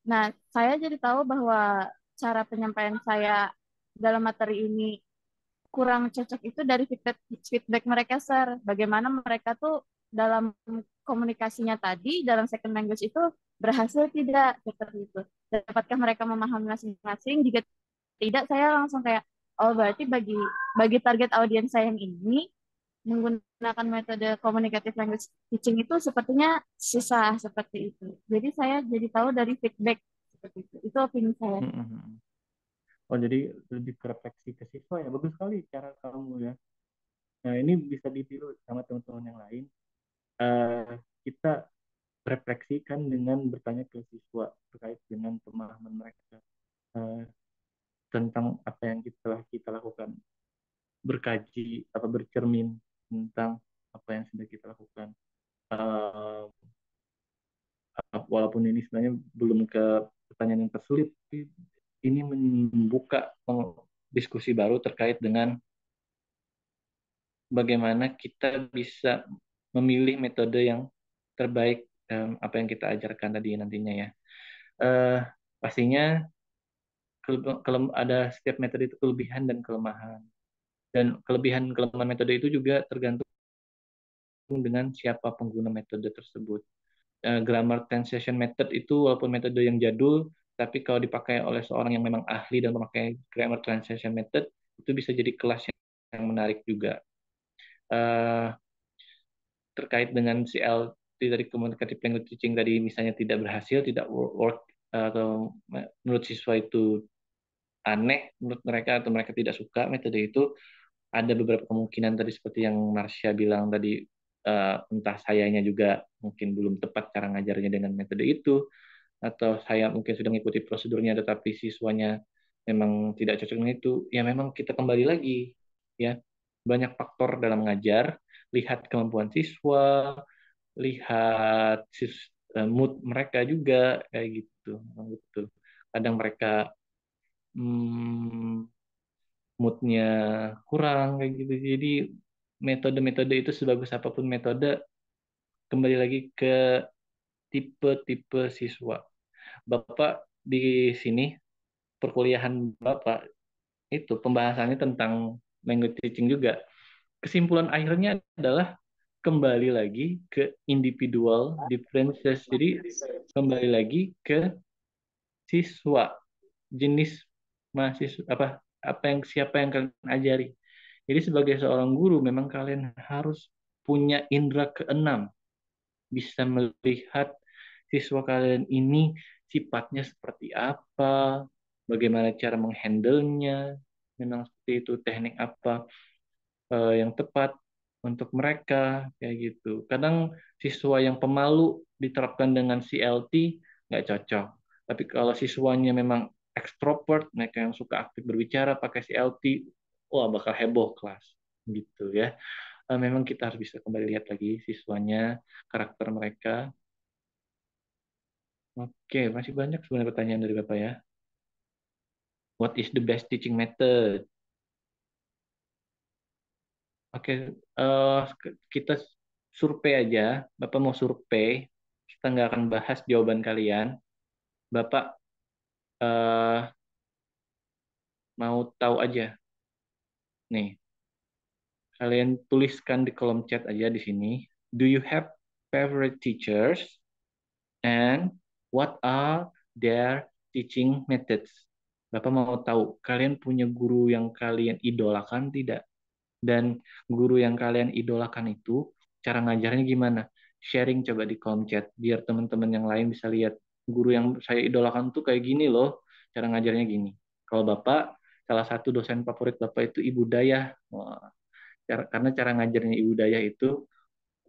Nah, saya jadi tahu bahwa cara penyampaian saya dalam materi ini kurang cocok itu dari feedback, feedback mereka, Sir. Bagaimana mereka tuh dalam komunikasinya tadi, dalam second language itu berhasil tidak seperti itu. Dapatkah mereka memahami masing-masing? Jika tidak, saya langsung kayak, oh berarti bagi bagi target audiens saya yang ini menggunakan menggunakan metode communicative language teaching itu sepertinya susah seperti itu. Jadi saya jadi tahu dari feedback seperti itu. Itu opini saya. Hmm, hmm, hmm. Oh jadi lebih refleksi ke siswa ya. Bagus sekali cara kamu ya. Nah ini bisa ditiru sama teman-teman yang lain. Uh, kita refleksikan dengan bertanya ke siswa terkait dengan pemahaman mereka uh, tentang apa yang kita kita lakukan berkaji apa bercermin tentang apa yang sudah kita lakukan. Uh, walaupun ini sebenarnya belum ke pertanyaan yang tersulit, tapi ini membuka diskusi baru terkait dengan bagaimana kita bisa memilih metode yang terbaik um, apa yang kita ajarkan tadi nantinya ya. Uh, pastinya ada setiap metode itu kelebihan dan kelemahan. Dan kelebihan kelemahan metode itu juga tergantung dengan siapa pengguna metode tersebut. Eh, grammar translation method itu walaupun metode yang jadul, tapi kalau dipakai oleh seorang yang memang ahli dan memakai grammar translation method, itu bisa jadi kelas yang menarik juga. Uh, terkait dengan CL dari communicative language teaching tadi misalnya tidak berhasil, tidak work atau menurut siswa itu aneh menurut mereka atau mereka tidak suka metode itu ada beberapa kemungkinan tadi seperti yang Marsha bilang tadi uh, entah sayanya juga mungkin belum tepat cara ngajarnya dengan metode itu atau saya mungkin sudah mengikuti prosedurnya tetapi siswanya memang tidak cocok dengan itu ya memang kita kembali lagi ya banyak faktor dalam mengajar lihat kemampuan siswa lihat sis, eh, mood mereka juga kayak gitu gitu kadang mereka hmm, moodnya kurang kayak gitu jadi metode-metode itu sebagus apapun metode kembali lagi ke tipe-tipe siswa bapak di sini perkuliahan bapak itu pembahasannya tentang language teaching juga kesimpulan akhirnya adalah kembali lagi ke individual differences jadi kembali lagi ke siswa jenis mahasiswa apa apa yang siapa yang kalian ajari. Jadi sebagai seorang guru memang kalian harus punya indera keenam. Bisa melihat siswa kalian ini sifatnya seperti apa, bagaimana cara menghandlenya, memang seperti itu teknik apa eh, yang tepat untuk mereka kayak gitu. Kadang siswa yang pemalu diterapkan dengan CLT nggak cocok. Tapi kalau siswanya memang extrovert, mereka yang suka aktif berbicara pakai CLT, wah bakal heboh kelas gitu ya. Eh, memang kita harus bisa kembali lihat lagi siswanya, karakter mereka. Oke, masih banyak sebenarnya pertanyaan dari Bapak ya. What is the best teaching method? Oke, uh, kita survei aja. Bapak mau survei, kita nggak akan bahas jawaban kalian. Bapak eh, mau tahu aja. Nih, kalian tuliskan di kolom chat aja di sini. Do you have favorite teachers? And what are their teaching methods? Bapak mau tahu, kalian punya guru yang kalian idolakan tidak? Dan guru yang kalian idolakan itu, cara ngajarnya gimana? Sharing coba di kolom chat, biar teman-teman yang lain bisa lihat guru yang saya idolakan tuh kayak gini loh cara ngajarnya gini kalau bapak salah satu dosen favorit bapak itu ibu daya karena cara ngajarnya ibu daya itu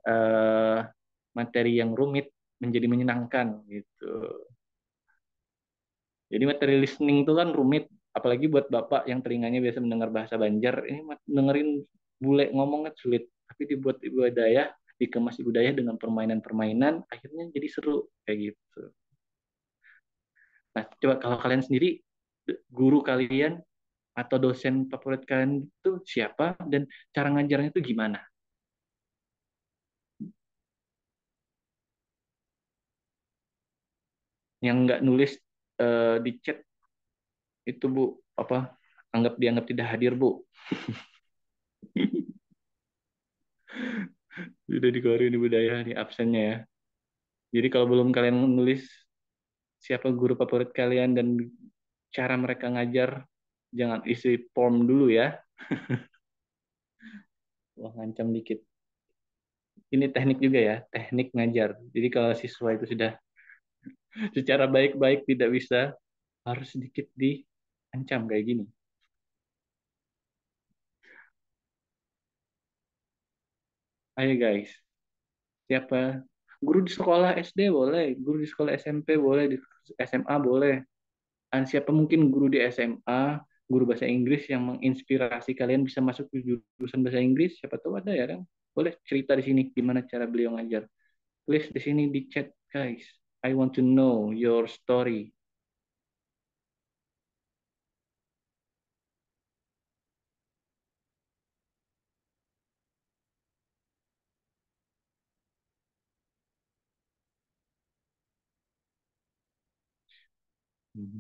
eh, materi yang rumit menjadi menyenangkan gitu jadi materi listening itu kan rumit apalagi buat bapak yang telinganya biasa mendengar bahasa Banjar ini dengerin bule ngomongnya sulit tapi dibuat ibu daya dikemas Ibu Daya dengan permainan-permainan akhirnya jadi seru kayak gitu Nah, coba kalau kalian sendiri guru kalian atau dosen favorit kalian itu siapa dan cara ngajarnya itu gimana? Yang nggak nulis uh, di chat itu Bu apa anggap dianggap tidak hadir Bu. Sudah dikeluarin budaya di absennya ya. Jadi kalau belum kalian nulis siapa guru favorit kalian dan cara mereka ngajar. Jangan isi form dulu ya. Wah, ngancam dikit. Ini teknik juga ya, teknik ngajar. Jadi kalau siswa itu sudah secara baik-baik tidak bisa, harus sedikit diancam kayak gini. Ayo guys, siapa guru di sekolah SD boleh, guru di sekolah SMP boleh, di SMA boleh. Dan Siapa mungkin guru di SMA, guru bahasa Inggris yang menginspirasi kalian bisa masuk ke jurusan bahasa Inggris, siapa tahu ada ya kan? Boleh cerita di sini gimana cara beliau ngajar. Please di sini di chat guys. I want to know your story.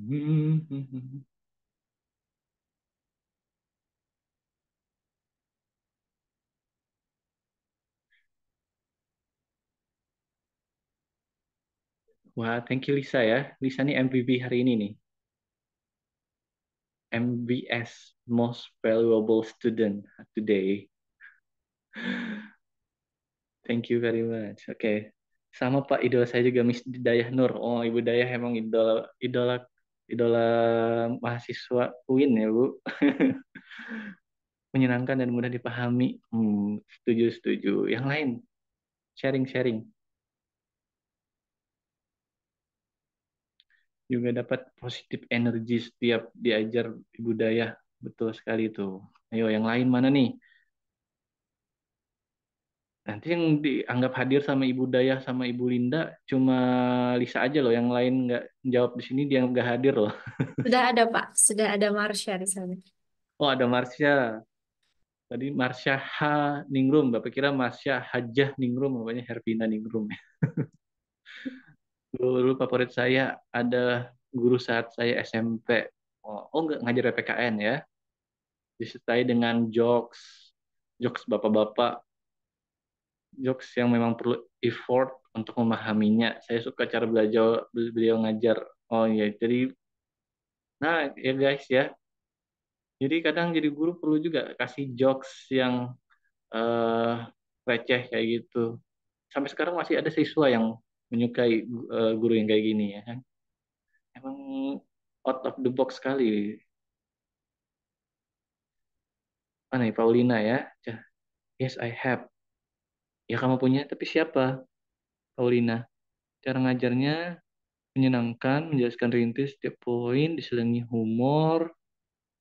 Hmm, hmm, hmm, Wah, wow, thank you Lisa ya. Lisa nih MVP hari ini nih. MBS Most Valuable Student today. Thank you very much. Oke. Okay. Sama Pak, idola saya juga Miss Dayah Nur. Oh, Ibu Dayah emang idola, idola idola mahasiswa UIN ya Bu. Menyenangkan dan mudah dipahami. Hmm, setuju setuju. Yang lain sharing sharing. Juga dapat positif energi setiap diajar budaya. Betul sekali itu. Ayo yang lain mana nih? Nanti yang dianggap hadir sama Ibu daya sama Ibu Linda cuma Lisa aja loh, yang lain nggak jawab di sini dia nggak hadir loh. Sudah ada Pak, sudah ada Marsha di sana. Oh ada Marsha. Tadi Marsha H Ningrum, Bapak kira Marsha Hajah Ningrum, namanya herpina Ningrum ya. dulu favorit saya ada guru saat saya SMP. Oh, oh nggak ngajar PKN ya. Disertai dengan jokes, jokes bapak-bapak jokes yang memang perlu effort untuk memahaminya. Saya suka cara belajar beliau ngajar. Oh iya jadi nah ya guys ya. Jadi kadang jadi guru perlu juga kasih jokes yang uh, receh kayak gitu. Sampai sekarang masih ada siswa yang menyukai uh, guru yang kayak gini ya kan? Emang out of the box sekali mana nih ya, Paulina ya yes I have Ya kamu punya, tapi siapa? Paulina. Cara ngajarnya menyenangkan, menjelaskan rintis setiap poin, diselingi humor,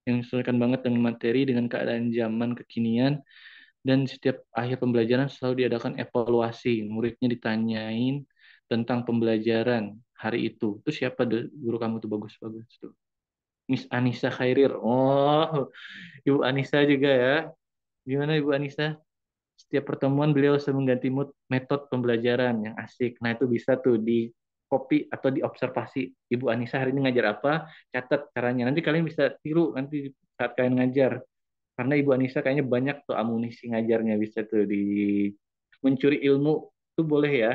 yang disesuaikan banget dengan materi, dengan keadaan zaman kekinian, dan setiap akhir pembelajaran selalu diadakan evaluasi. Muridnya ditanyain tentang pembelajaran hari itu. Itu siapa guru kamu tuh bagus-bagus tuh? Miss Anissa Khairir. Oh, Ibu Anissa juga ya. Gimana Ibu Anissa? setiap pertemuan beliau selalu mengganti metode pembelajaran yang asik. Nah, itu bisa tuh di copy atau diobservasi Ibu Anissa hari ini ngajar apa, catat caranya. Nanti kalian bisa tiru nanti saat kalian ngajar. Karena Ibu Anissa kayaknya banyak tuh amunisi ngajarnya bisa tuh di mencuri ilmu itu boleh ya.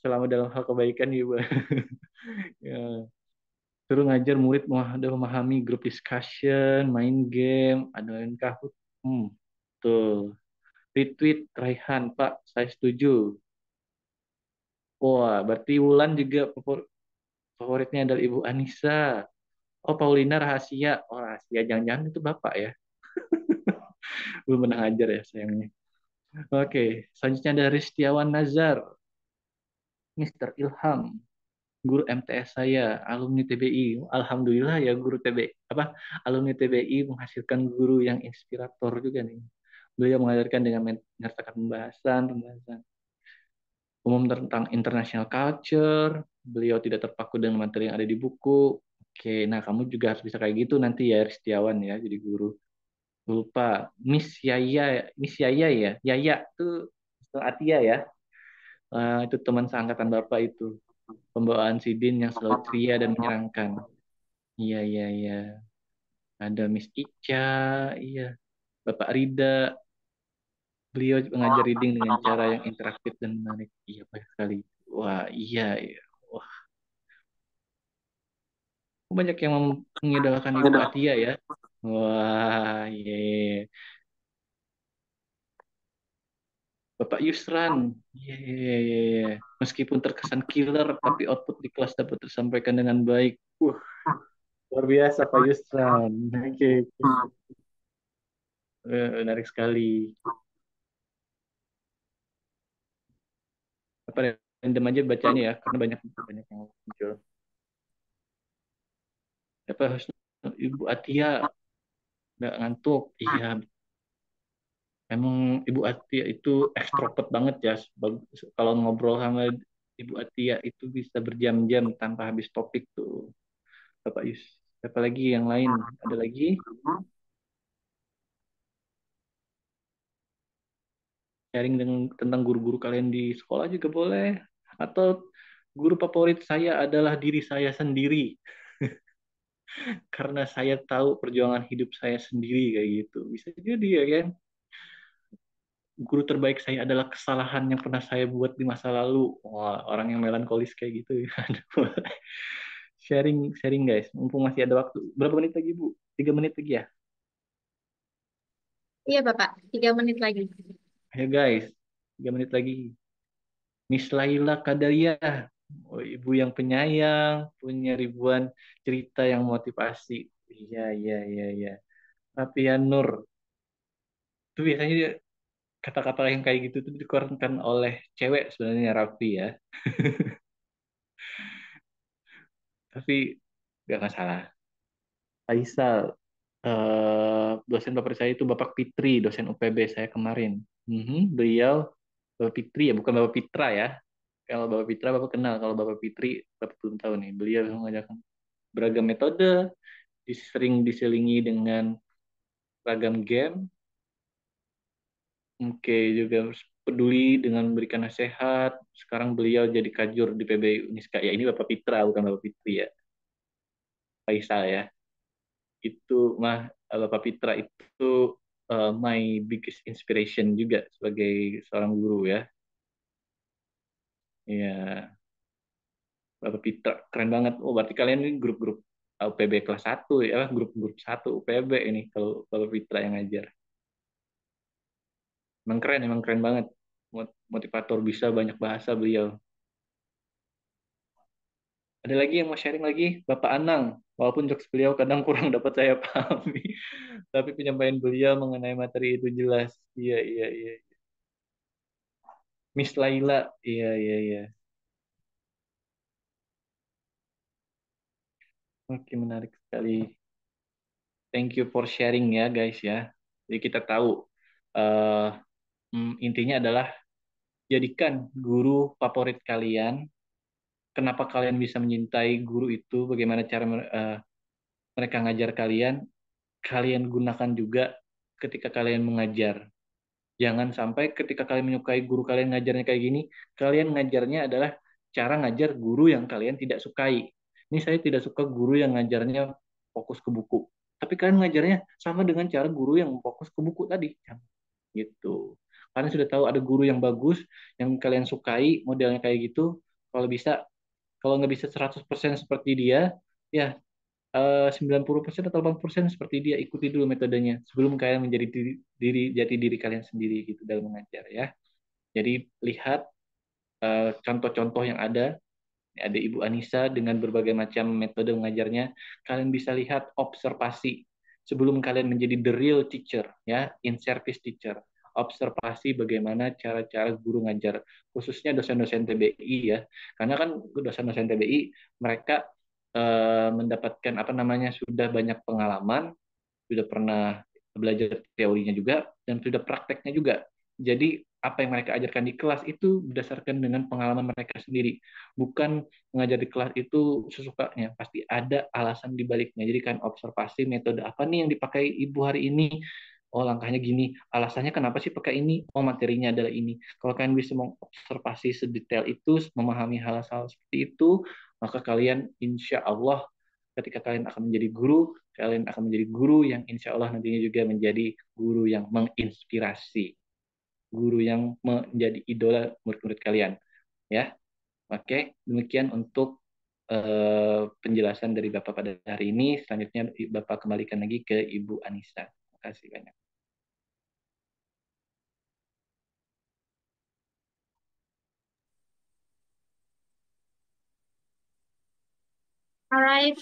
Selama dalam hal kebaikan Ibu. ya. Suruh ngajar murid ada memahami grup discussion, main game, aduin kahut. Hmm, tuh retweet Raihan Pak saya setuju wah berarti Wulan juga favoritnya adalah Ibu Anissa oh Paulina rahasia oh rahasia jangan-jangan itu bapak ya belum menang ajar ya sayangnya oke selanjutnya dari Setiawan Nazar Mister Ilham guru MTS saya, alumni TBI. Alhamdulillah ya guru TBI apa alumni TBI menghasilkan guru yang inspirator juga nih. Beliau mengajarkan dengan menyertakan pembahasan, pembahasan umum tentang international culture. Beliau tidak terpaku dengan materi yang ada di buku. Oke, nah kamu juga harus bisa kayak gitu nanti ya Setiawan ya jadi guru. Lupa Miss Yaya, Miss Yaya ya. Yaya tuh Atia ya. Uh, itu teman seangkatan Bapak itu. Pembawaan Sidin yang selalu ceria dan menyenangkan. Iya, iya, iya. Ada Miss Ica, iya. Bapak Rida, Beliau mengajar oh, reading dengan cara yang interaktif dan menarik. Iya, banyak sekali. Wah, iya, iya. Wah. Banyak yang mengidolakan Ibu Atia ya. Wah, iya. iya, iya. Bapak Yusran, iya, yeah, yeah, yeah. Iya. meskipun terkesan killer, tapi output di kelas dapat tersampaikan dengan baik. Wah, luar biasa Pak Yusran. Oke, okay. Hmm. menarik sekali. apa random aja bacanya ya karena banyak banyak yang muncul apa ibu Atia nggak ngantuk iya memang ibu Atia itu ekstrovert banget ya kalau ngobrol sama ibu Atia itu bisa berjam-jam tanpa habis topik tuh Bapak Yus siapa lagi yang lain ada lagi sharing dengan tentang guru-guru kalian di sekolah juga boleh atau guru favorit saya adalah diri saya sendiri karena saya tahu perjuangan hidup saya sendiri kayak gitu bisa jadi ya kan guru terbaik saya adalah kesalahan yang pernah saya buat di masa lalu wah orang yang melankolis kayak gitu sharing sharing guys mumpung masih ada waktu berapa menit lagi bu tiga menit lagi ya iya bapak tiga menit lagi Ayo guys, tiga menit lagi. Miss Laila oh, ibu yang penyayang, punya ribuan cerita yang motivasi. Iya, iya, iya, iya. Tapi ya Nur, itu biasanya dia kata-kata yang kayak gitu tuh dikeluarkan oleh cewek sebenarnya Raffi ya. Tapi gak masalah. Faisal, Eh, dosen bapak saya itu Bapak Fitri, dosen UPB saya kemarin. Mm-hmm. Beliau Bapak Fitri ya, bukan Bapak Pitra ya. Kalau Bapak Pitra Bapak kenal, kalau Bapak Fitri Bapak belum tahu nih. Beliau mengajarkan beragam metode, sering diselingi dengan ragam game. Oke, okay, juga peduli dengan memberikan nasihat. Sekarang beliau jadi kajur di PBI Uniska. Ya ini Bapak Pitra, bukan Bapak Fitri ya. Faisal ya itu mah eh, Bapak Pitra itu uh, my biggest inspiration juga sebagai seorang guru ya. Iya. Bapak Pitra keren banget. Oh, berarti kalian ini grup-grup UPB kelas 1 ya, eh, grup-grup 1 UPB ini kalau Bapak Pitra yang ngajar. Emang keren, emang keren banget. Motivator bisa banyak bahasa beliau. Ada lagi yang mau sharing lagi? Bapak Anang, walaupun jokes beliau kadang kurang dapat saya pahami, tapi penyampaian beliau mengenai materi itu jelas. Iya, iya, iya, iya. Miss Laila, iya, iya, iya. Oke, menarik sekali. Thank you for sharing ya, guys ya. Jadi kita tahu uh, intinya adalah jadikan guru favorit kalian kenapa kalian bisa mencintai guru itu, bagaimana cara uh, mereka ngajar kalian, kalian gunakan juga ketika kalian mengajar. Jangan sampai ketika kalian menyukai guru kalian ngajarnya kayak gini, kalian ngajarnya adalah cara ngajar guru yang kalian tidak sukai. Ini saya tidak suka guru yang ngajarnya fokus ke buku. Tapi kalian ngajarnya sama dengan cara guru yang fokus ke buku tadi. Gitu. Kalian sudah tahu ada guru yang bagus, yang kalian sukai, modelnya kayak gitu. Kalau bisa kalau nggak bisa 100% seperti dia, ya eh, 90% atau 80% seperti dia ikuti dulu metodenya sebelum kalian menjadi diri, diri jati diri kalian sendiri gitu dalam mengajar ya. Jadi lihat eh, contoh-contoh yang ada ada Ibu Anissa dengan berbagai macam metode mengajarnya. Kalian bisa lihat observasi sebelum kalian menjadi the real teacher ya, in service teacher observasi bagaimana cara-cara guru ngajar, khususnya dosen-dosen TBI ya. Karena kan dosen-dosen TBI mereka eh, mendapatkan apa namanya sudah banyak pengalaman, sudah pernah belajar teorinya juga dan sudah prakteknya juga. Jadi apa yang mereka ajarkan di kelas itu berdasarkan dengan pengalaman mereka sendiri. Bukan mengajar di kelas itu sesukanya, pasti ada alasan dibaliknya Jadi kan observasi metode apa nih yang dipakai ibu hari ini, oh langkahnya gini, alasannya kenapa sih pakai ini, oh materinya adalah ini. Kalau kalian bisa mengobservasi sedetail itu, memahami hal-hal seperti itu, maka kalian insya Allah ketika kalian akan menjadi guru, kalian akan menjadi guru yang insya Allah nantinya juga menjadi guru yang menginspirasi, guru yang menjadi idola murid-murid kalian. Ya, oke, demikian untuk uh, penjelasan dari Bapak pada hari ini. Selanjutnya Bapak kembalikan lagi ke Ibu Anissa. kasih banyak. All right.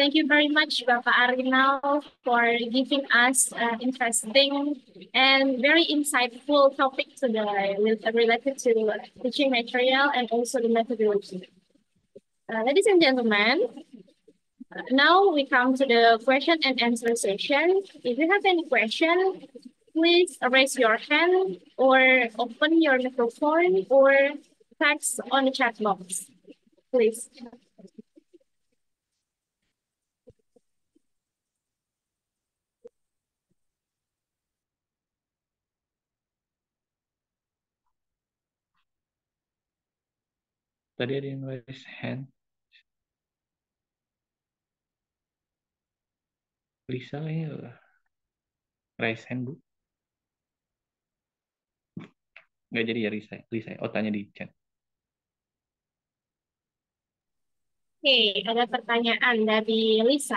Thank you very much, Bapak Arinal, for giving us uh, interesting and very insightful topic today uh, related to teaching material and also the methodology. Uh, ladies and gentlemen, now we come to the question and answer session. If you have any question, please raise your hand or open your microphone or text on the chat box, please. Tadi ada yang raise hand. Lisa ya. udah resign bu nggak jadi ya resign resign oh tanya di chat Oke, ada pertanyaan dari Lisa.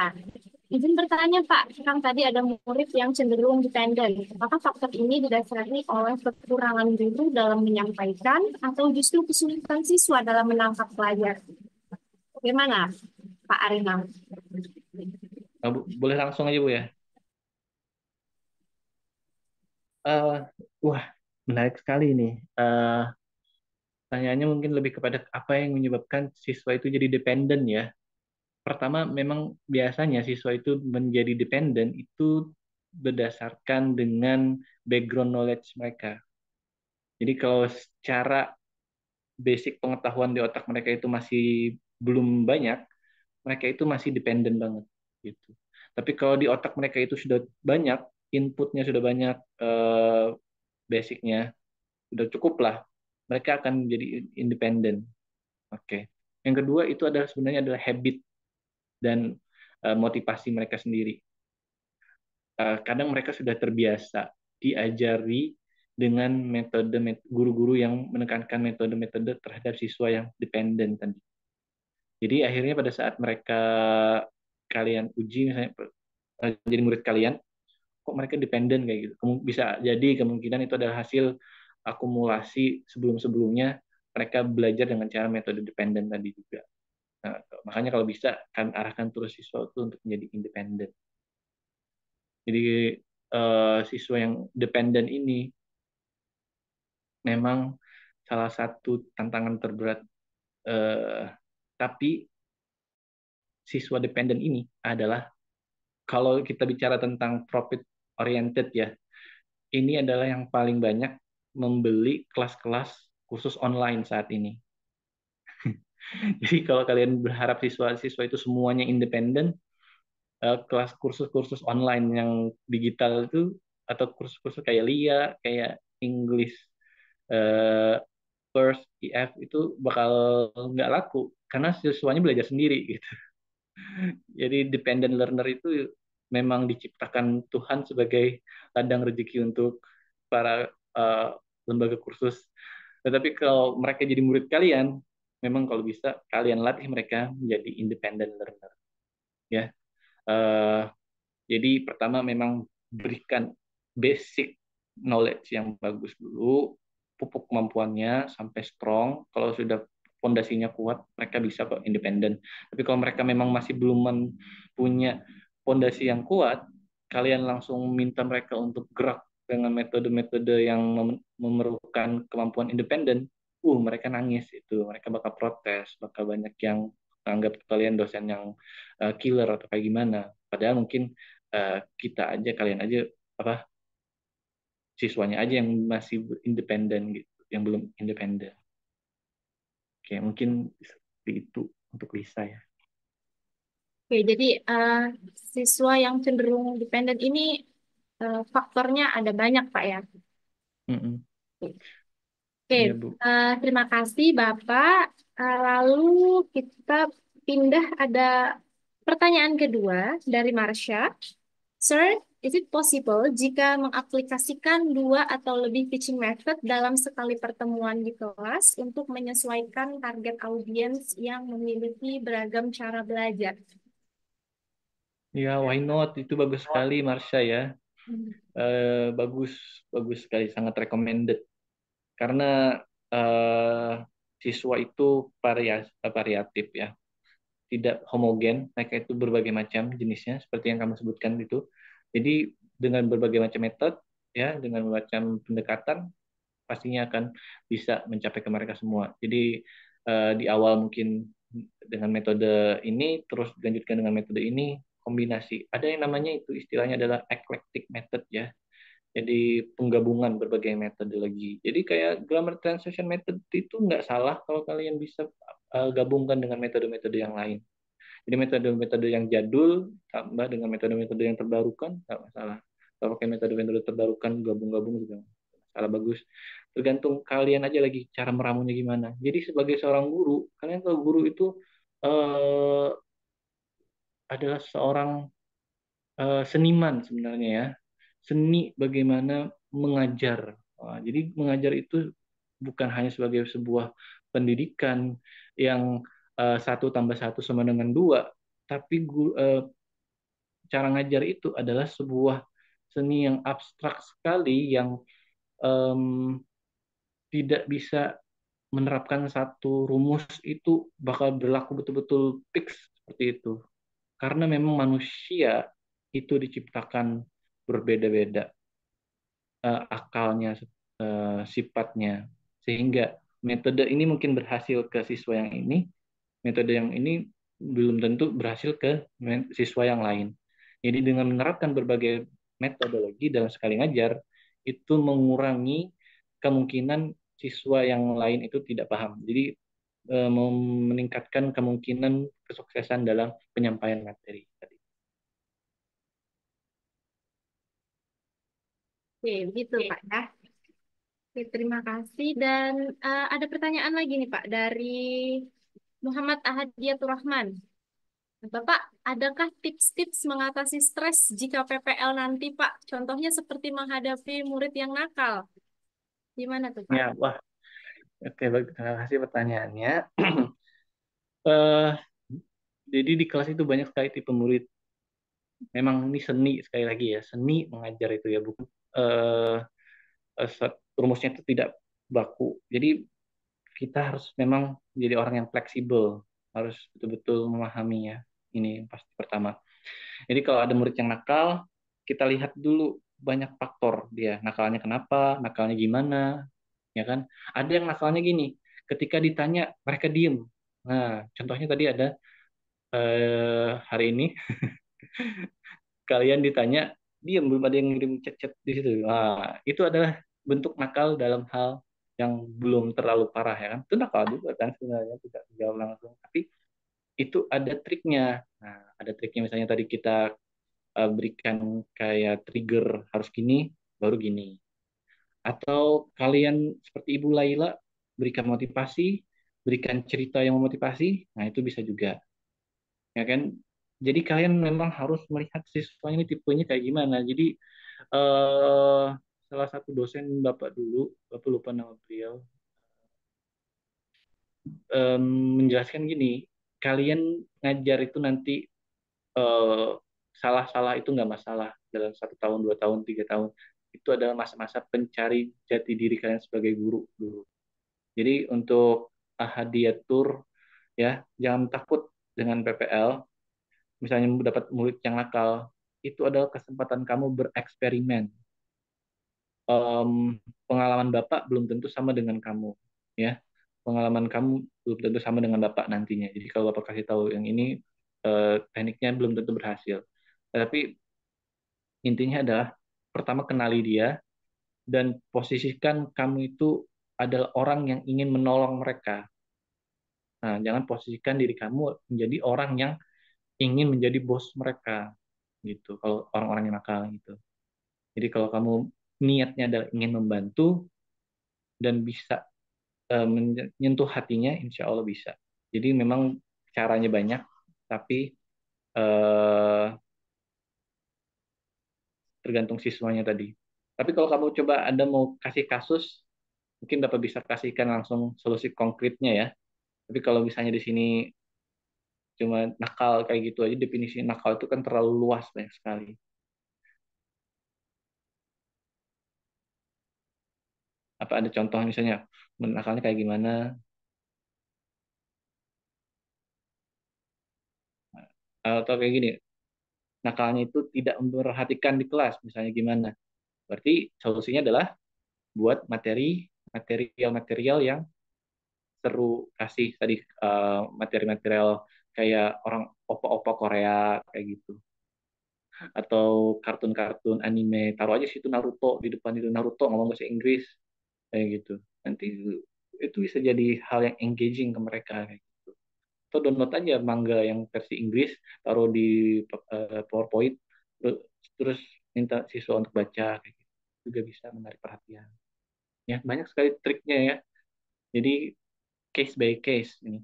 Izin bertanya Pak, sekarang tadi ada murid yang cenderung dependen. Apakah faktor ini didasari oleh kekurangan guru dalam menyampaikan atau justru kesulitan siswa dalam menangkap pelajar? Bagaimana Pak Arina? Ah, boleh langsung aja Bu ya. Uh, wah, menarik sekali ini. Uh, eh, tanyaannya mungkin lebih kepada apa yang menyebabkan siswa itu jadi dependen ya. Pertama, memang biasanya siswa itu menjadi dependen itu berdasarkan dengan background knowledge mereka. Jadi kalau secara basic pengetahuan di otak mereka itu masih belum banyak, mereka itu masih dependen banget gitu. Tapi kalau di otak mereka itu sudah banyak inputnya sudah banyak uh, basicnya sudah cukup lah mereka akan menjadi independen. Oke. Okay. Yang kedua itu adalah sebenarnya adalah habit dan uh, motivasi mereka sendiri. Uh, kadang mereka sudah terbiasa diajari dengan metode guru-guru yang menekankan metode-metode terhadap siswa yang dependen tadi. Jadi akhirnya pada saat mereka kalian uji misalnya eh, jadi murid kalian kok mereka dependen kayak gitu bisa jadi kemungkinan itu adalah hasil akumulasi sebelum-sebelumnya mereka belajar dengan cara metode dependen tadi juga nah, makanya kalau bisa kan arahkan terus siswa itu untuk menjadi independen jadi eh, siswa yang dependen ini memang salah satu tantangan terberat eh, tapi siswa dependent ini adalah kalau kita bicara tentang profit oriented ya, ini adalah yang paling banyak membeli kelas-kelas khusus online saat ini. Jadi kalau kalian berharap siswa-siswa itu semuanya independen, eh, kelas kursus-kursus online yang digital itu atau kursus-kursus kayak LIA, kayak English eh, First IF e itu bakal nggak laku karena siswanya belajar sendiri gitu. Jadi dependent learner itu memang diciptakan Tuhan sebagai ladang rezeki untuk para uh, lembaga kursus. Tetapi kalau mereka jadi murid kalian, memang kalau bisa kalian latih mereka menjadi independent learner. Ya. Uh, jadi pertama memang berikan basic knowledge yang bagus dulu, pupuk kemampuannya sampai strong. Kalau sudah pondasinya kuat, mereka bisa kok independen. Tapi kalau mereka memang masih belum punya pondasi yang kuat, kalian langsung minta mereka untuk gerak dengan metode-metode yang memerlukan kemampuan independen, uh mereka nangis itu, mereka bakal protes, bakal banyak yang anggap kalian dosen yang eh, killer atau kayak gimana. Padahal mungkin eh, kita aja, kalian aja apa siswanya aja yang masih independen gitu, yang belum independen. Oke, mungkin seperti itu untuk Lisa ya. Oke, jadi uh, siswa yang cenderung dependent ini uh, faktornya ada banyak, Pak ya. Mm -mm. Oke, iya, uh, terima kasih Bapak. Uh, lalu kita pindah ada pertanyaan kedua dari Marsha. Sir, Is it possible jika mengaplikasikan dua atau lebih teaching method dalam sekali pertemuan di kelas untuk menyesuaikan target audiens yang memiliki beragam cara belajar? Ya, why not? Itu bagus sekali, Marsha ya. Uh, bagus, bagus sekali, sangat recommended. Karena uh, siswa itu variasi, variatif ya, tidak homogen. Mereka itu berbagai macam jenisnya, seperti yang kamu sebutkan itu jadi dengan berbagai macam metode ya, dengan macam pendekatan pastinya akan bisa mencapai ke mereka semua. Jadi eh, di awal mungkin dengan metode ini terus dilanjutkan dengan metode ini kombinasi. Ada yang namanya itu istilahnya adalah eclectic method ya. Jadi penggabungan berbagai metode lagi. Jadi kayak grammar translation method itu nggak salah kalau kalian bisa eh, gabungkan dengan metode-metode yang lain. Jadi metode-metode yang jadul tambah dengan metode-metode yang terbarukan nggak masalah. Kalau pakai metode-metode terbarukan gabung-gabung juga salah bagus. Tergantung kalian aja lagi cara meramunya gimana. Jadi sebagai seorang guru, kalian kalau guru itu eh, adalah seorang eh, seniman sebenarnya ya. Seni bagaimana mengajar. Nah, jadi mengajar itu bukan hanya sebagai sebuah pendidikan yang Eh, satu tambah satu sama dengan dua, tapi eh, cara ngajar itu adalah sebuah seni yang abstrak sekali yang um, tidak bisa menerapkan satu rumus itu bakal berlaku betul-betul fix seperti itu karena memang manusia itu diciptakan berbeda-beda uh, akalnya uh, sifatnya sehingga metode ini mungkin berhasil ke siswa yang ini metode yang ini belum tentu berhasil ke siswa yang lain. Jadi dengan menerapkan berbagai metodologi dalam sekali ngajar itu mengurangi kemungkinan siswa yang lain itu tidak paham. Jadi e, meningkatkan kemungkinan kesuksesan dalam penyampaian materi tadi. Oke, begitu Pak ya. Oke, terima kasih dan uh, ada pertanyaan lagi nih Pak dari Muhammad Ahadiyatul Rahman. Bapak, adakah tips-tips mengatasi stres jika PPL nanti, Pak? Contohnya seperti menghadapi murid yang nakal. Gimana tuh, Ya, wah. Oke, Terima kasih pertanyaannya. uh, jadi di kelas itu banyak sekali tipe murid. Memang ini seni, sekali lagi ya. Seni mengajar itu ya. Bukan, uh, rumusnya itu tidak baku. Jadi kita harus memang jadi orang yang fleksibel, harus betul-betul memahami ya. Ini pasti pertama. Jadi kalau ada murid yang nakal, kita lihat dulu banyak faktor dia nakalnya kenapa, nakalnya gimana, ya kan? Ada yang nakalnya gini, ketika ditanya mereka diem. Nah, contohnya tadi ada eh, hari ini kalian ditanya diem belum ada yang ngirim chat-chat di situ. Nah, itu adalah bentuk nakal dalam hal yang belum terlalu parah ya kan itu nakal juga kan sebenarnya tidak jauh langsung tapi itu ada triknya nah ada triknya misalnya tadi kita uh, berikan kayak trigger harus gini baru gini atau kalian seperti Ibu Laila berikan motivasi berikan cerita yang memotivasi nah itu bisa juga ya kan jadi kalian memang harus melihat siswanya ini tipenya kayak gimana jadi eh, salah satu dosen Bapak dulu, Bapak lupa nama beliau, um, menjelaskan gini, kalian ngajar itu nanti salah eh, salah-salah itu nggak masalah dalam satu tahun, dua tahun, tiga tahun. Itu adalah masa-masa pencari jati diri kalian sebagai guru dulu. Jadi untuk ahadiatur ya jangan takut dengan PPL. Misalnya dapat murid yang nakal, itu adalah kesempatan kamu bereksperimen um, pengalaman bapak belum tentu sama dengan kamu, ya. Pengalaman kamu belum tentu sama dengan bapak nantinya. Jadi kalau bapak kasih tahu yang ini uh, tekniknya belum tentu berhasil. Tapi intinya adalah pertama kenali dia dan posisikan kamu itu adalah orang yang ingin menolong mereka. Nah, jangan posisikan diri kamu menjadi orang yang ingin menjadi bos mereka gitu. Kalau orang-orang yang nakal gitu. Jadi kalau kamu niatnya adalah ingin membantu dan bisa eh, menyentuh hatinya, insya Allah bisa. Jadi memang caranya banyak, tapi uh, tergantung siswanya tadi. Tapi kalau kamu coba anda mau kasih kasus, mungkin dapat bisa kasihkan langsung solusi konkretnya ya. Tapi kalau misalnya di sini cuma nakal kayak gitu aja, definisi nakal itu kan terlalu luas banyak sekali. apa ada contoh misalnya menakalnya kayak gimana atau kayak gini nakalnya itu tidak memperhatikan di kelas misalnya gimana berarti solusinya adalah buat materi material-material yang seru kasih tadi eh, materi-material kayak orang opa-opa Korea kayak gitu atau kartun-kartun anime taruh aja situ Naruto di depan itu Naruto ngomong bahasa Inggris kayak gitu nanti itu bisa jadi hal yang engaging ke mereka kayak gitu atau download aja manga yang versi Inggris taruh di eh, PowerPoint terus minta siswa untuk baca kayak gitu juga bisa menarik perhatian ya banyak sekali triknya ya jadi case by case ini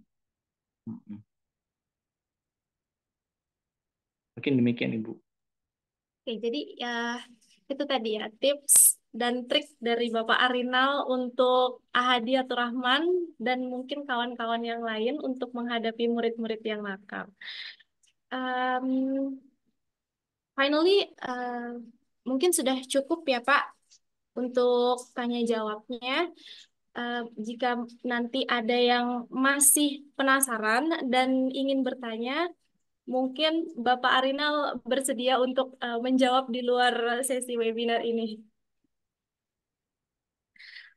mungkin demikian ibu oke jadi ya itu tadi ya tips dan trik dari Bapak Arinal untuk Ahadi atau Rahman dan mungkin kawan-kawan yang lain untuk menghadapi murid-murid yang nakal. Um, finally, uh, mungkin sudah cukup ya Pak untuk tanya jawabnya. Uh, jika nanti ada yang masih penasaran dan ingin bertanya, mungkin Bapak Arinal bersedia untuk uh, menjawab di luar sesi webinar ini.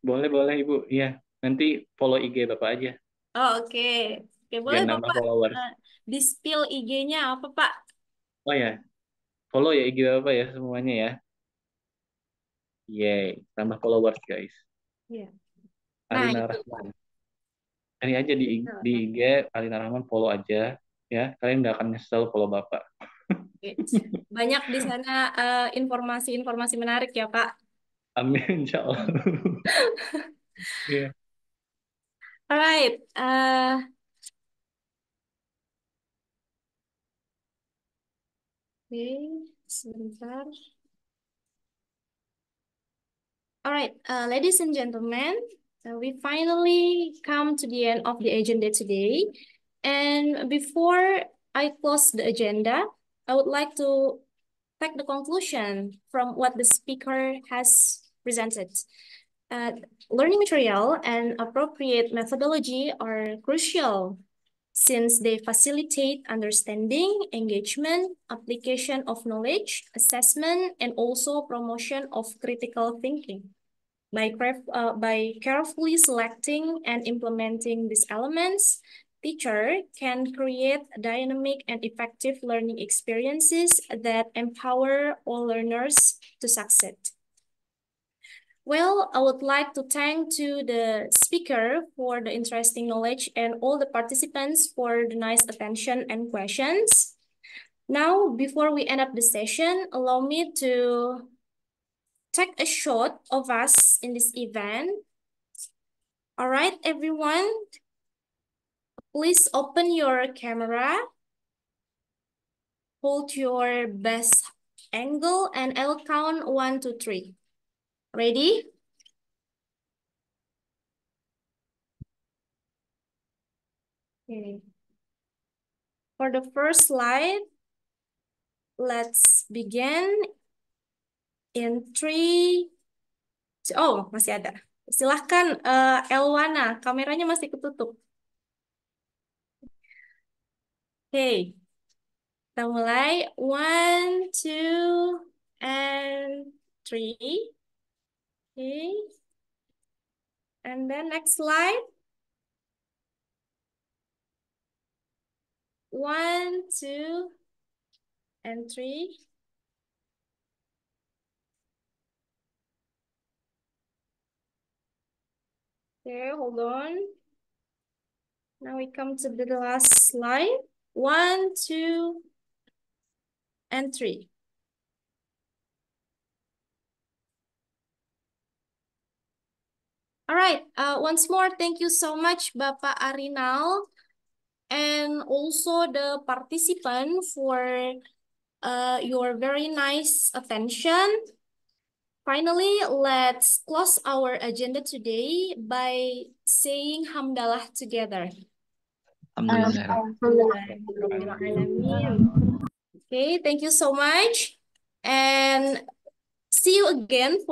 Boleh, boleh Ibu. Iya, nanti follow IG Bapak aja. Oh, oke. Okay. Oke, boleh Biar Bapak. Follower. Uh, eh, di spill IG-nya apa, Pak? Oh ya. Follow ya IG Bapak ya semuanya ya. Yay, tambah followers guys. Iya. Yeah. Alina nah, Rahman. Kali aja di gitu. di IG Alina Rahman follow aja ya. Kalian nggak akan nyesel follow Bapak. Banyak di sana eh, informasi-informasi uh, informasi -informasi menarik ya, Pak. Amin insya Allah. yeah. All right. Uh, okay, sebentar. All right, uh, ladies and gentlemen, uh, we finally come to the end of the agenda today. And before I close the agenda, I would like to take the conclusion from what the speaker has presented. Uh, learning material and appropriate methodology are crucial since they facilitate understanding, engagement, application of knowledge, assessment, and also promotion of critical thinking. By, uh, by carefully selecting and implementing these elements, teacher can create dynamic and effective learning experiences that empower all learners to succeed. Well, I would like to thank to the speaker for the interesting knowledge and all the participants for the nice attention and questions. Now, before we end up the session, allow me to take a shot of us in this event. All right, everyone, please open your camera. Hold your best angle and I'll count one, two, three. Ready? Okay. For the first slide, let's begin in three. Oh, masih ada. Silahkan uh, Elwana, kameranya masih ketutup. Oke, okay. kita mulai. One, two, and three. Okay. And then next slide. One, two, and three. Okay, hold on. Now we come to the last slide. One, two, and three. All right, uh, once more, thank you so much, Bapak Arinal, and also the participant for uh, your very nice attention. Finally, let's close our agenda today by saying hamdalah together. Um, um, okay, thank you so much. And see you again for